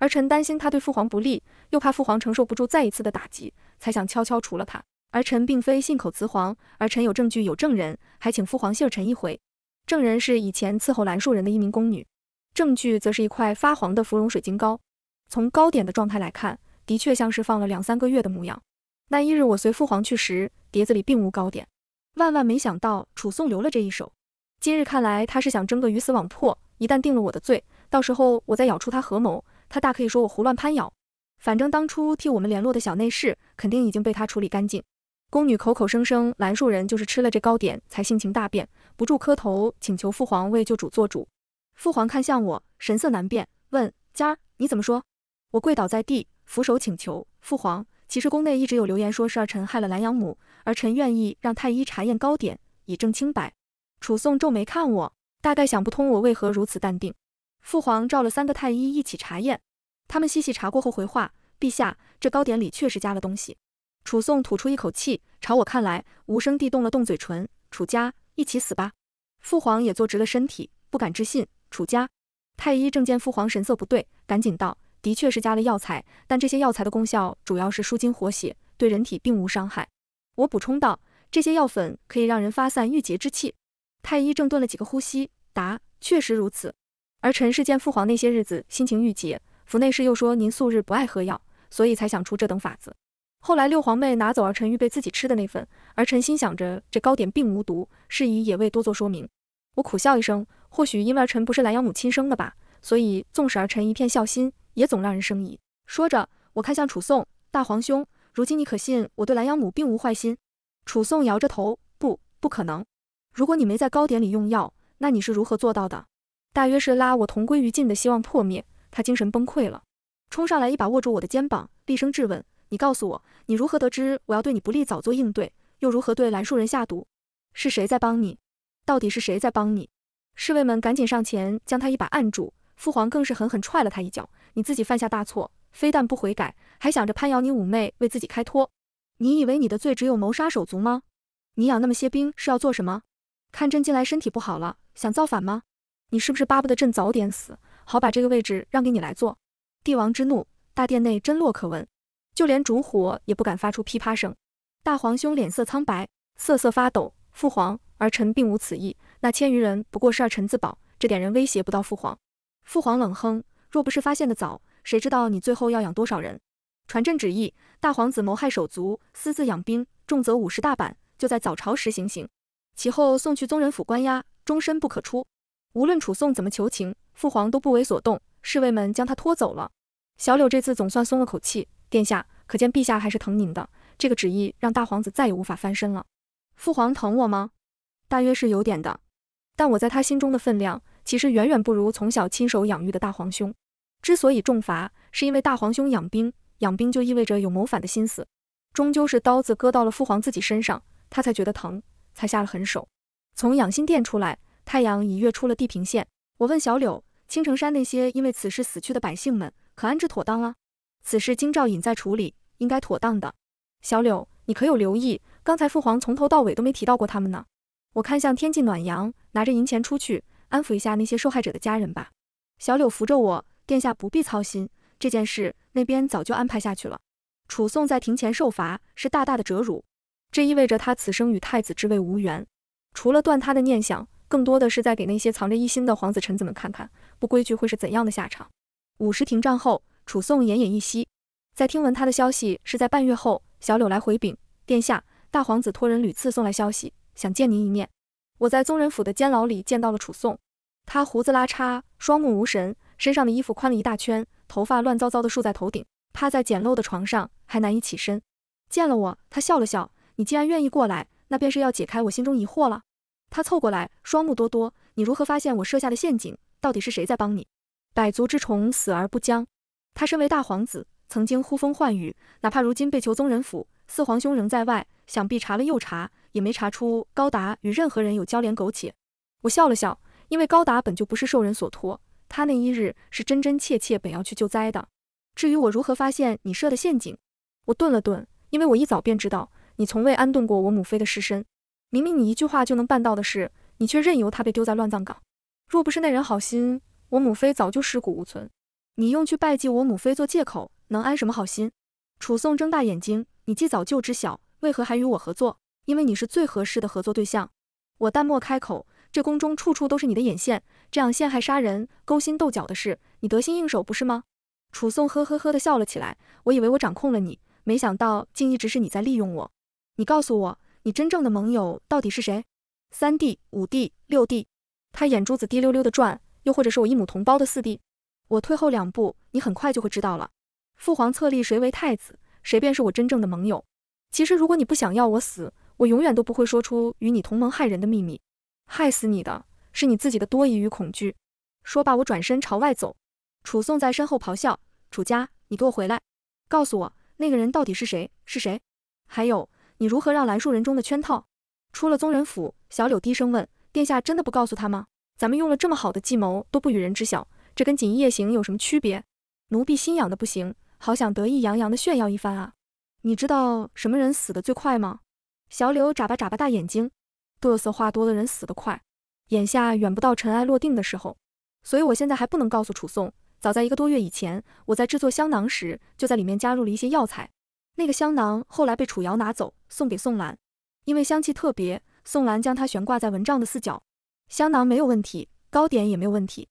儿臣担心他对父皇不利，又怕父皇承受不住再一次的打击，才想悄悄除了他。儿臣并非信口雌黄，儿臣有证据，有证人，还请父皇信儿臣一回。”证人是以前伺候兰树人的一名宫女，证据则是一块发黄的芙蓉水晶糕。从糕点的状态来看，的确像是放了两三个月的模样。那一日我随父皇去时，碟子里并无糕点，万万没想到楚宋留了这一手。今日看来他是想争个鱼死网破，一旦定了我的罪，到时候我再咬出他合谋，他大可以说我胡乱攀咬。反正当初替我们联络的小内侍，肯定已经被他处理干净。宫女口口声声，兰树人就是吃了这糕点才性情大变，不住磕头请求父皇为救主做主。父皇看向我，神色难辨，问：“家儿，你怎么说？”我跪倒在地，俯首请求父皇。其实宫内一直有流言，说是儿臣害了兰养母，儿臣愿意让太医查验糕点，以证清白。楚宋皱眉看我，大概想不通我为何如此淡定。父皇召了三个太医一起查验，他们细细查过后回话：“陛下，这糕点里确实加了东西。”楚宋吐出一口气，朝我看来，无声地动了动嘴唇。楚家一起死吧！父皇也坐直了身体，不敢置信。楚家太医正见父皇神色不对，赶紧道：“的确是加了药材，但这些药材的功效主要是舒筋活血，对人体并无伤害。”我补充道：“这些药粉可以让人发散郁结之气。”太医正顿了几个呼吸，答：“确实如此。”儿臣是见父皇那些日子心情郁结，府内侍又说您素日不爱喝药，所以才想出这等法子。后来六皇妹拿走儿臣预备自己吃的那份，儿臣心想着这糕点并无毒，是以也未多做说明。我苦笑一声，或许因为儿臣不是蓝瑶母亲生的吧，所以纵使儿臣一片孝心，也总让人生疑。说着，我看向楚宋大皇兄，如今你可信我对蓝瑶母并无坏心？楚宋摇着头，不，不可能。如果你没在糕点里用药，那你是如何做到的？大约是拉我同归于尽的希望破灭，他精神崩溃了，冲上来一把握住我的肩膀，厉声质问。你告诉我，你如何得知我要对你不利，早做应对？又如何对蓝树人下毒？是谁在帮你？到底是谁在帮你？侍卫们赶紧上前将他一把按住，父皇更是狠狠踹了他一脚。你自己犯下大错，非但不悔改，还想着攀咬你五妹为自己开脱。你以为你的罪只有谋杀手足吗？你养那么些兵是要做什么？看朕近来身体不好了，想造反吗？你是不是巴不得朕早点死，好把这个位置让给你来坐？帝王之怒，大殿内真落可闻。就连烛火也不敢发出噼啪声。大皇兄脸色苍白，瑟瑟发抖。父皇，儿臣并无此意。那千余人不过是儿臣自保，这点人威胁不到父皇。父皇冷哼，若不是发现的早，谁知道你最后要养多少人？传朕旨意，大皇子谋害手足，私自养兵，重则五十大板，就在早朝时行刑，其后送去宗人府关押，终身不可出。无论楚宋怎么求情，父皇都不为所动。侍卫们将他拖走了。小柳这次总算松了口气。殿下，可见陛下还是疼您的。这个旨意让大皇子再也无法翻身了。父皇疼我吗？大约是有点的，但我在他心中的分量，其实远远不如从小亲手养育的大皇兄。之所以重罚，是因为大皇兄养兵，养兵就意味着有谋反的心思。终究是刀子割到了父皇自己身上，他才觉得疼，才下了狠手。从养心殿出来，太阳已跃出了地平线。我问小柳，青城山那些因为此事死去的百姓们，可安置妥当了？此事京兆尹在处理，应该妥当的。小柳，你可有留意，刚才父皇从头到尾都没提到过他们呢。我看向天际暖阳拿着银钱出去，安抚一下那些受害者的家人吧。小柳扶着我，殿下不必操心这件事，那边早就安排下去了。楚宋在庭前受罚，是大大的折辱，这意味着他此生与太子之位无缘。除了断他的念想，更多的是在给那些藏着一心的皇子臣子们看看，不规矩会是怎样的下场。午时停战后。楚宋奄奄一息，在听闻他的消息是在半月后。小柳来回禀殿下，大皇子托人屡次送来消息，想见您一面。我在宗人府的监牢里见到了楚宋，他胡子拉碴，双目无神，身上的衣服宽了一大圈，头发乱糟糟的竖在头顶，趴在简陋的床上还难以起身。见了我，他笑了笑：“你既然愿意过来，那便是要解开我心中疑惑了。”他凑过来，双目多多：“你如何发现我设下的陷阱？到底是谁在帮你？百足之虫，死而不僵。”他身为大皇子，曾经呼风唤雨，哪怕如今被囚宗人府，四皇兄仍在外，想必查了又查，也没查出高达与任何人有交联苟且。我笑了笑，因为高达本就不是受人所托，他那一日是真真切切本要去救灾的。至于我如何发现你设的陷阱，我顿了顿，因为我一早便知道你从未安顿过我母妃的尸身。明明你一句话就能办到的事，你却任由他被丢在乱葬岗。若不是那人好心，我母妃早就尸骨无存。你用去拜祭我母妃做借口，能安什么好心？楚宋睁大眼睛，你既早就知晓，为何还与我合作？因为你是最合适的合作对象。我淡漠开口，这宫中处处都是你的眼线，这样陷害、杀人、勾心斗角的事，你得心应手，不是吗？楚宋呵呵呵地笑了起来。我以为我掌控了你，没想到竟一直是你在利用我。你告诉我，你真正的盟友到底是谁？三弟、五弟、六弟，他眼珠子滴溜溜的转，又或者是我一母同胞的四弟。我退后两步，你很快就会知道了。父皇册立谁为太子，谁便是我真正的盟友。其实，如果你不想要我死，我永远都不会说出与你同盟害人的秘密。害死你的，是你自己的多疑与恐惧。说罢，我转身朝外走。楚宋在身后咆哮：“楚家，你给我回来！告诉我，那个人到底是谁？是谁？还有，你如何让蓝树人中的圈套？”出了宗人府，小柳低声问：“殿下真的不告诉他吗？咱们用了这么好的计谋，都不与人知晓。”这跟锦衣夜行有什么区别？奴婢心痒的不行，好想得意洋洋的炫耀一番啊！你知道什么人死的最快吗？小柳眨巴眨巴大眼睛，嘚瑟话多的人死得快。眼下远不到尘埃落定的时候，所以我现在还不能告诉楚宋。早在一个多月以前，我在制作香囊时，就在里面加入了一些药材。那个香囊后来被楚瑶拿走，送给宋兰，因为香气特别，宋兰将它悬挂在蚊帐的四角。香囊没有问题，糕点也没有问题。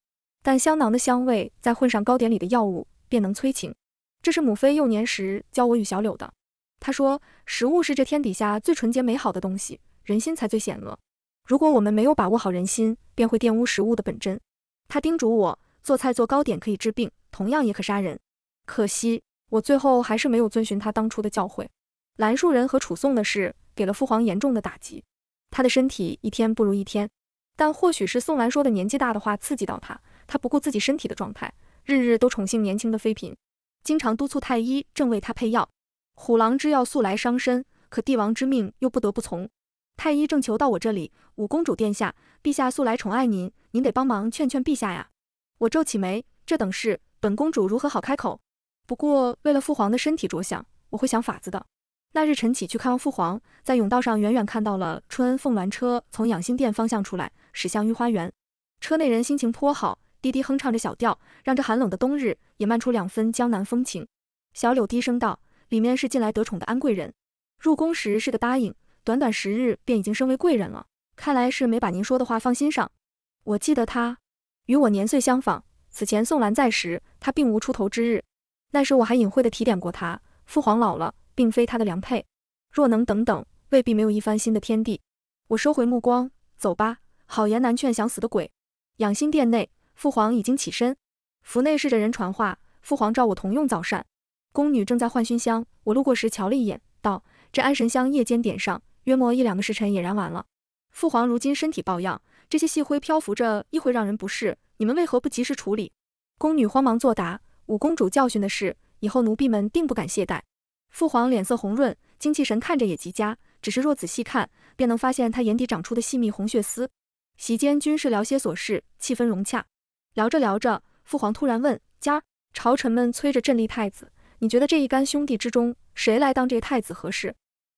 但香囊的香味再混上糕点里的药物，便能催情。这是母妃幼年时教我与小柳的。她说，食物是这天底下最纯洁美好的东西，人心才最险恶。如果我们没有把握好人心，便会玷污食物的本真。她叮嘱我，做菜做糕点可以治病，同样也可杀人。可惜我最后还是没有遵循她当初的教诲。兰树人和楚宋的事，给了父皇严重的打击，他的身体一天不如一天。但或许是宋兰说的年纪大的话刺激到他。他不顾自己身体的状态，日日都宠幸年轻的妃嫔，经常督促太医正为他配药。虎狼之药素来伤身，可帝王之命又不得不从。太医正求到我这里，五公主殿下，陛下素来宠爱您，您得帮忙劝劝陛下呀。我皱起眉，这等事，本公主如何好开口？不过为了父皇的身体着想，我会想法子的。那日晨起去看望父皇，在甬道上远远看到了春恩凤鸾车从养心殿方向出来，驶向御花园，车内人心情颇好。滴滴哼唱着小调，让这寒冷的冬日也漫出两分江南风情。小柳低声道：“里面是近来得宠的安贵人，入宫时是个答应，短短十日便已经升为贵人了。看来是没把您说的话放心上。”我记得她与我年岁相仿，此前宋兰在时，她并无出头之日。那时我还隐晦的提点过她，父皇老了，并非她的良配，若能等等，未必没有一番新的天地。我收回目光，走吧，好言难劝想死的鬼。养心殿内。父皇已经起身，府内侍着人传话，父皇召我同用早膳。宫女正在换熏香，我路过时瞧了一眼，道：“这安神香夜间点上，约莫一两个时辰也燃完了。”父皇如今身体抱恙，这些细灰漂浮着，亦会让人不适。你们为何不及时处理？宫女慌忙作答：“五公主教训的是，以后奴婢们定不敢懈怠。”父皇脸色红润，精气神看着也极佳，只是若仔细看，便能发现他眼底长出的细密红血丝。席间均是聊些琐事，气氛融洽。聊着聊着，父皇突然问：“家儿，朝臣们催着朕立太子，你觉得这一干兄弟之中，谁来当这太子合适？”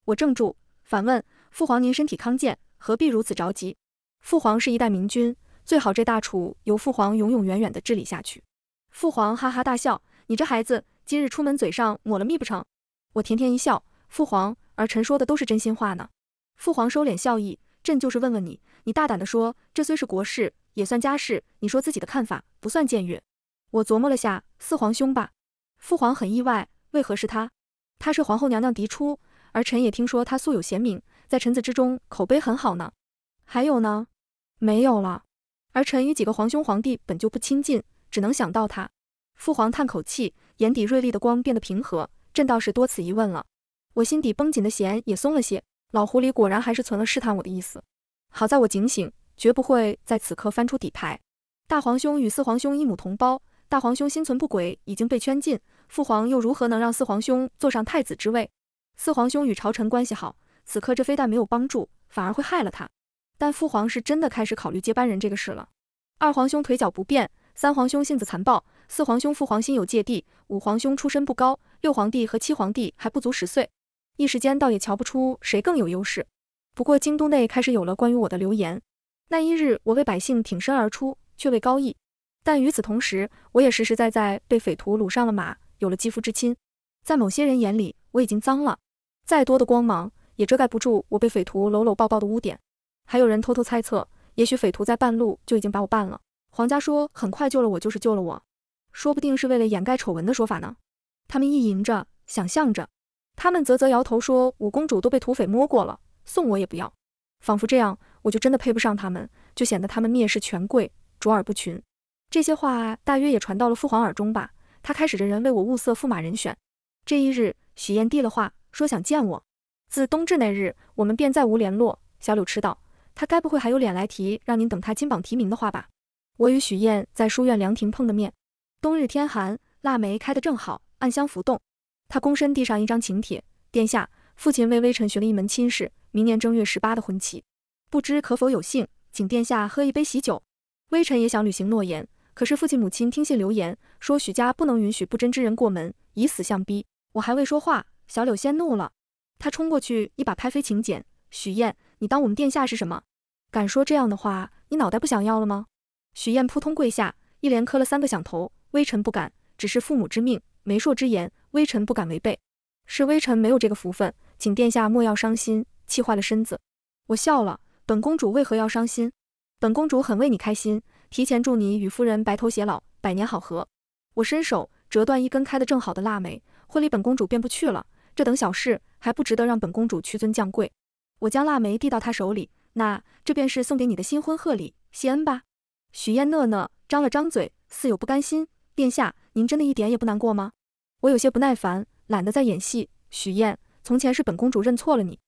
我怔住，反问父皇：“您身体康健，何必如此着急？”父皇是一代明君，最好这大楚由父皇永永远远的治理下去。父皇哈哈大笑：“你这孩子，今日出门嘴上抹了蜜不成？”我甜甜一笑：“父皇，儿臣说的都是真心话呢。”父皇收敛笑意：“朕就是问问你，你大胆的说，这虽是国事。”也算家事，你说自己的看法不算僭越。我琢磨了下，四皇兄吧。父皇很意外，为何是他？他是皇后娘娘嫡出，而臣也听说他素有贤名，在臣子之中口碑很好呢。还有呢？没有了。而臣与几个皇兄、皇帝本就不亲近，只能想到他。父皇叹口气，眼底锐利的光变得平和。朕倒是多此一问了。我心底绷紧的弦也松了些。老狐狸果然还是存了试探我的意思，好在我警醒。绝不会在此刻翻出底牌。大皇兄与四皇兄一母同胞，大皇兄心存不轨，已经被圈禁，父皇又如何能让四皇兄坐上太子之位？四皇兄与朝臣关系好，此刻这非但没有帮助，反而会害了他。但父皇是真的开始考虑接班人这个事了。二皇兄腿脚不便，三皇兄性子残暴，四皇兄父皇心有芥蒂，五皇兄出身不高，六皇帝和七皇帝还不足十岁，一时间倒也瞧不出谁更有优势。不过京都内开始有了关于我的流言。那一日，我为百姓挺身而出，却为高义；但与此同时，我也实实在在被匪徒掳上了马，有了肌肤之亲。在某些人眼里，我已经脏了，再多的光芒也遮盖不住我被匪徒搂搂抱抱的污点。还有人偷偷猜测，也许匪徒在半路就已经把我办了。皇家说很快救了我，就是救了我，说不定是为了掩盖丑闻的说法呢。他们意淫着，想象着，他们啧啧摇头说五公主都被土匪摸过了，送我也不要。仿佛这样，我就真的配不上他们，就显得他们蔑视权贵、卓尔不群。这些话大约也传到了父皇耳中吧。他开始着人为我物色驸马人选。这一日，许燕递了话，说想见我。自冬至那日，我们便再无联络。小柳吃道：“他该不会还有脸来提让您等他金榜题名的话吧？”我与许燕在书院凉亭碰的面。冬日天寒，腊梅开得正好，暗香浮动。他躬身递上一张请帖：“殿下，父亲为微臣寻了一门亲事。”明年正月十八的婚期，不知可否有幸，请殿下喝一杯喜酒。微臣也想履行诺言，可是父亲母亲听信流言，说许家不能允许不贞之人过门，以死相逼。我还未说话，小柳先怒了，他冲过去一把拍飞请柬。许燕，你当我们殿下是什么？敢说这样的话，你脑袋不想要了吗？许燕扑通跪下，一连磕了三个响头。微臣不敢，只是父母之命，媒妁之言，微臣不敢违背。是微臣没有这个福分，请殿下莫要伤心。气坏了身子，我笑了。本公主为何要伤心？本公主很为你开心，提前祝你与夫人白头偕老，百年好合。我伸手折断一根开的正好的腊梅，婚礼本公主便不去了。这等小事还不值得让本公主屈尊降贵。我将腊梅递到她手里，那这便是送给你的新婚贺礼，谢恩吧。许燕讷讷张了张嘴，似有不甘心。殿下，您真的一点也不难过吗？我有些不耐烦，懒得再演戏。许燕，从前是本公主认错了你。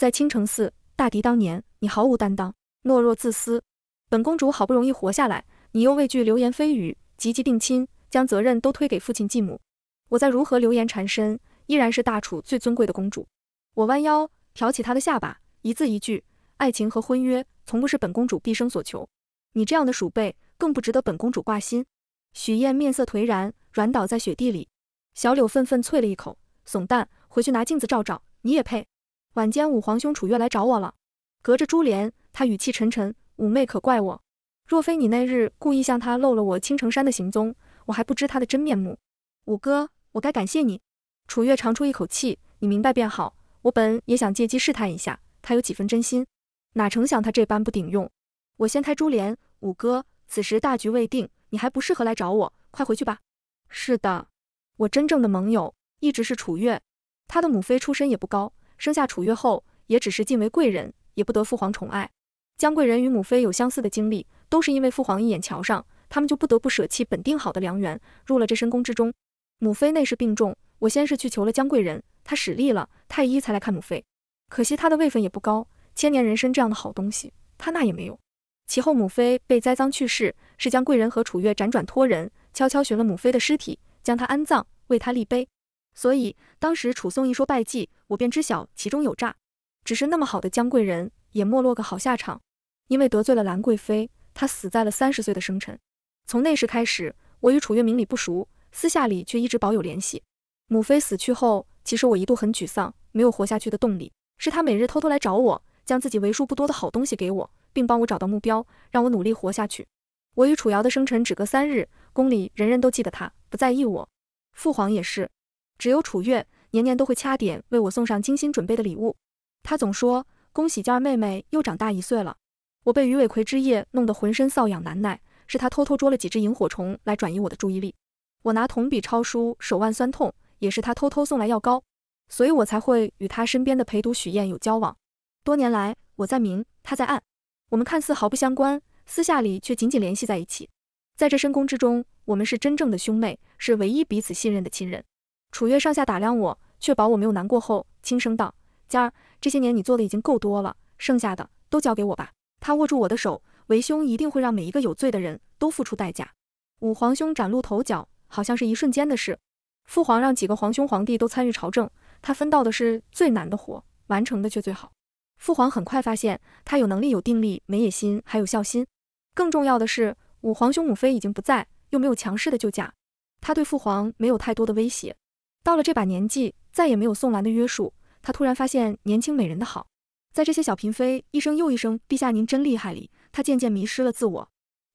在青城寺，大敌当年，你毫无担当，懦弱自私。本公主好不容易活下来，你又畏惧流言蜚语，急急定亲，将责任都推给父亲继母。我再如何流言缠身，依然是大楚最尊贵的公主。我弯腰挑起她的下巴，一字一句：爱情和婚约，从不是本公主毕生所求。你这样的鼠辈，更不值得本公主挂心。许燕面色颓然，软倒在雪地里。小柳愤愤啐了一口：“怂蛋，回去拿镜子照照，你也配。”晚间，五皇兄楚月来找我了。隔着珠帘，他语气沉沉：“五妹可怪我，若非你那日故意向他漏了我青城山的行踪，我还不知他的真面目。”五哥，我该感谢你。楚月长出一口气：“你明白便好。我本也想借机试探一下他有几分真心，哪成想他这般不顶用。”我掀开珠帘：“五哥，此时大局未定，你还不适合来找我，快回去吧。”是的，我真正的盟友一直是楚月。他的母妃出身也不高。生下楚月后，也只是晋为贵人，也不得父皇宠爱。姜贵人与母妃有相似的经历，都是因为父皇一眼瞧上，他们就不得不舍弃本定好的良缘，入了这深宫之中。母妃那时病重，我先是去求了姜贵人，她使力了，太医才来看母妃。可惜她的位分也不高，千年人参这样的好东西，她那也没有。其后母妃被栽赃去世，是姜贵人和楚月辗转托人，悄悄寻了母妃的尸体，将她安葬，为她立碑。所以当时楚宋一说拜祭，我便知晓其中有诈。只是那么好的江贵人也没落个好下场，因为得罪了兰贵妃，她死在了三十岁的生辰。从那时开始，我与楚月明里不熟，私下里却一直保有联系。母妃死去后，其实我一度很沮丧，没有活下去的动力。是她每日偷偷来找我，将自己为数不多的好东西给我，并帮我找到目标，让我努力活下去。我与楚瑶的生辰只隔三日，宫里人人都记得她，不在意我。父皇也是。只有楚月年年都会掐点为我送上精心准备的礼物，他总说恭喜娇儿妹妹又长大一岁了。我被鱼尾葵之夜弄得浑身瘙痒难耐，是他偷偷捉了几只萤火虫来转移我的注意力。我拿铜笔抄书，手腕酸痛，也是他偷偷送来药膏，所以我才会与他身边的陪读许燕有交往。多年来，我在明，他在暗，我们看似毫不相关，私下里却紧紧联系在一起。在这深宫之中，我们是真正的兄妹，是唯一彼此信任的亲人。楚月上下打量我，确保我没有难过后，轻声道：“尖儿，这些年你做的已经够多了，剩下的都交给我吧。”他握住我的手，为兄一定会让每一个有罪的人都付出代价。五皇兄崭露头角，好像是一瞬间的事。父皇让几个皇兄、皇帝都参与朝政，他分到的是最难的活，完成的却最好。父皇很快发现，他有能力、有定力、没野心，还有孝心。更重要的是，五皇兄母妃已经不在，又没有强势的救驾，他对父皇没有太多的威胁。到了这把年纪，再也没有宋兰的约束，他突然发现年轻美人的好。在这些小嫔妃一声又一声“陛下您真厉害”里，他渐渐迷失了自我，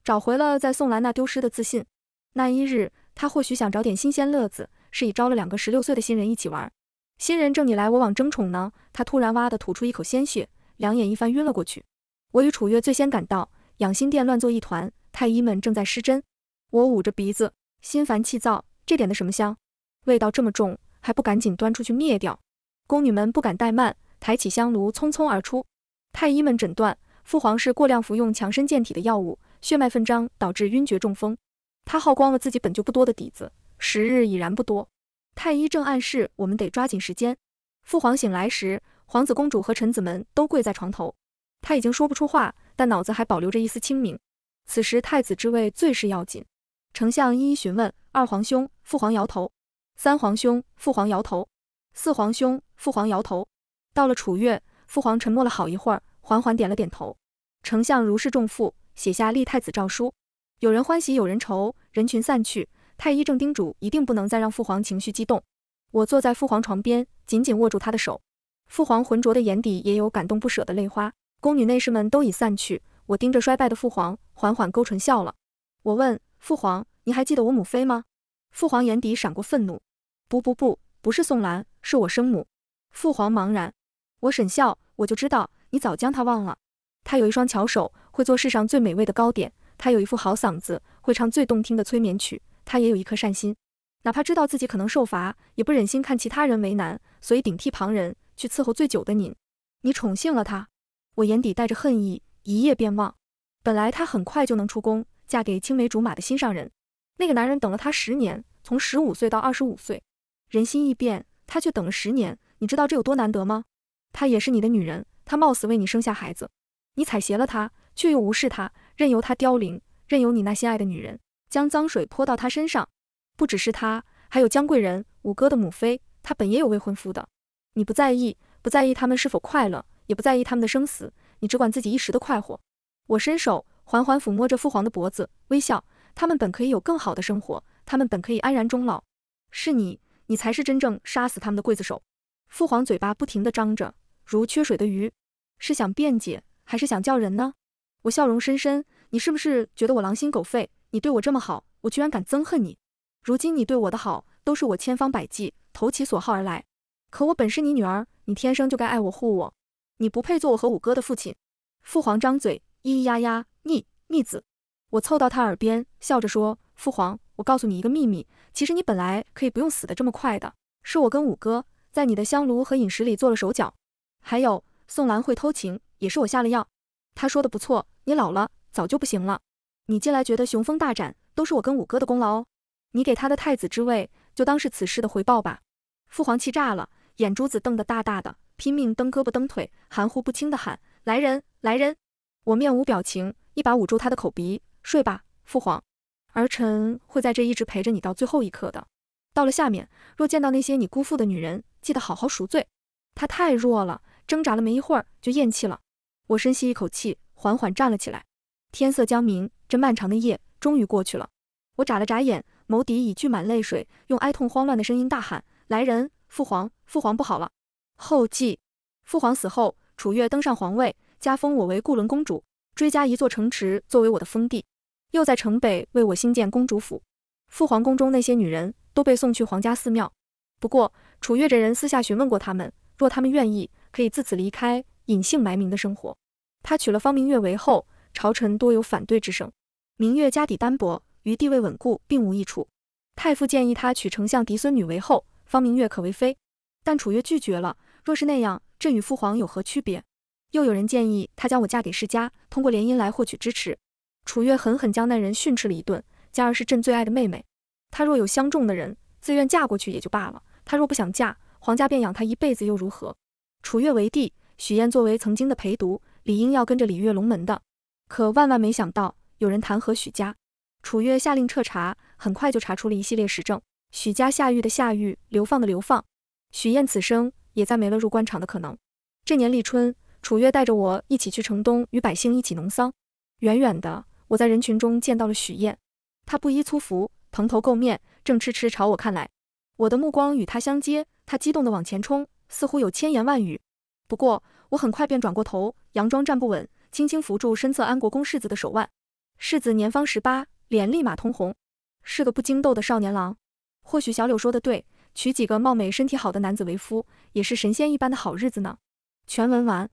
找回了在宋兰那丢失的自信。那一日，他或许想找点新鲜乐子，是以招了两个十六岁的新人一起玩。新人正你来我往争宠呢，他突然哇的吐出一口鲜血，两眼一翻晕了过去。我与楚月最先赶到养心殿，乱作一团，太医们正在施针。我捂着鼻子，心烦气躁，这点的什么香？味道这么重，还不赶紧端出去灭掉！宫女们不敢怠慢，抬起香炉匆匆而出。太医们诊断，父皇是过量服用强身健体的药物，血脉分张导致晕厥中风。他耗光了自己本就不多的底子，时日已然不多。太医正暗示我们得抓紧时间。父皇醒来时，皇子公主和臣子们都跪在床头。他已经说不出话，但脑子还保留着一丝清明。此时太子之位最是要紧。丞相一一询问二皇兄，父皇摇头。三皇兄，父皇摇头。四皇兄，父皇摇头。到了楚月，父皇沉默了好一会儿，缓缓点了点头。丞相如释重负，写下立太子诏书。有人欢喜，有人愁。人群散去，太医正叮嘱一定不能再让父皇情绪激动。我坐在父皇床边，紧紧握住他的手。父皇浑浊的眼底也有感动不舍的泪花。宫女内侍们都已散去，我盯着衰败的父皇，缓缓勾唇笑了。我问父皇：“您还记得我母妃吗？”父皇眼底闪过愤怒，不不不，不是宋兰，是我生母。父皇茫然，我沈笑，我就知道你早将她忘了。她有一双巧手，会做世上最美味的糕点；她有一副好嗓子，会唱最动听的催眠曲；她也有一颗善心，哪怕知道自己可能受罚，也不忍心看其他人为难，所以顶替旁人去伺候醉酒的您。你宠幸了她，我眼底带着恨意，一夜便忘。本来她很快就能出宫，嫁给青梅竹马的心上人。那个男人等了她十年，从十五岁到二十五岁，人心易变，他却等了十年。你知道这有多难得吗？她也是你的女人，她冒死为你生下孩子，你踩斜了她，却又无视她，任由她凋零，任由你那心爱的女人将脏水泼到她身上。不只是她，还有江贵人、五哥的母妃，她本也有未婚夫的。你不在意，不在意他们是否快乐，也不在意他们的生死，你只管自己一时的快活。我伸手缓缓抚摸着父皇的脖子，微笑。他们本可以有更好的生活，他们本可以安然终老，是你，你才是真正杀死他们的刽子手。父皇嘴巴不停地张着，如缺水的鱼，是想辩解，还是想叫人呢？我笑容深深，你是不是觉得我狼心狗肺？你对我这么好，我居然敢憎恨你？如今你对我的好，都是我千方百计投其所好而来。可我本是你女儿，你天生就该爱我护我，你不配做我和五哥的父亲。父皇张嘴，咿咿呀呀，逆逆子。我凑到他耳边，笑着说：“父皇，我告诉你一个秘密，其实你本来可以不用死得这么快的，是我跟五哥在你的香炉和饮食里做了手脚。还有宋兰会偷情，也是我下了药。他说的不错，你老了，早就不行了。你近来觉得雄风大展，都是我跟五哥的功劳哦。你给他的太子之位，就当是此事的回报吧。”父皇气炸了，眼珠子瞪得大大的，拼命蹬胳膊蹬腿，含糊不清的喊：“来人，来人！”我面无表情，一把捂住他的口鼻。睡吧，父皇，儿臣会在这一直陪着你到最后一刻的。到了下面，若见到那些你辜负的女人，记得好好赎罪。她太弱了，挣扎了没一会儿就咽气了。我深吸一口气，缓缓站了起来。天色将明，这漫长的夜终于过去了。我眨了眨眼，眸底已聚满泪水，用哀痛慌乱的声音大喊：“来人！父皇，父皇不好了！”后继，父皇死后，楚月登上皇位，加封我为固伦公主，追加一座城池作为我的封地。又在城北为我兴建公主府，父皇宫中那些女人都被送去皇家寺庙。不过楚月这人私下询问过他们，若他们愿意，可以自此离开，隐姓埋名的生活。他娶了方明月为后，朝臣多有反对之声。明月家底单薄，与地位稳固并无益处。太傅建议他娶丞相嫡孙女为后，方明月可为妃。但楚月拒绝了。若是那样，朕与父皇有何区别？又有人建议他将我嫁给世家，通过联姻来获取支持。楚月狠狠将那人训斥了一顿。嘉儿是朕最爱的妹妹，她若有相中的人，自愿嫁过去也就罢了。她若不想嫁，皇家便养她一辈子又如何？楚月为帝，许燕作为曾经的陪读，理应要跟着李月龙门的。可万万没想到，有人弹劾许家。楚月下令彻查，很快就查出了一系列实证。许家下狱的下狱，流放的流放。许燕此生也再没了入官场的可能。这年立春，楚月带着我一起去城东与百姓一起农桑，远远的。我在人群中见到了许燕，她不衣粗服，蓬头垢面，正痴痴朝我看来。我的目光与她相接，她激动的往前冲，似乎有千言万语。不过，我很快便转过头，佯装站不稳，轻轻扶住身侧安国公世子的手腕。世子年方十八，脸立马通红，是个不经逗的少年郎。或许小柳说的对，娶几个貌美身体好的男子为夫，也是神仙一般的好日子呢。全文完。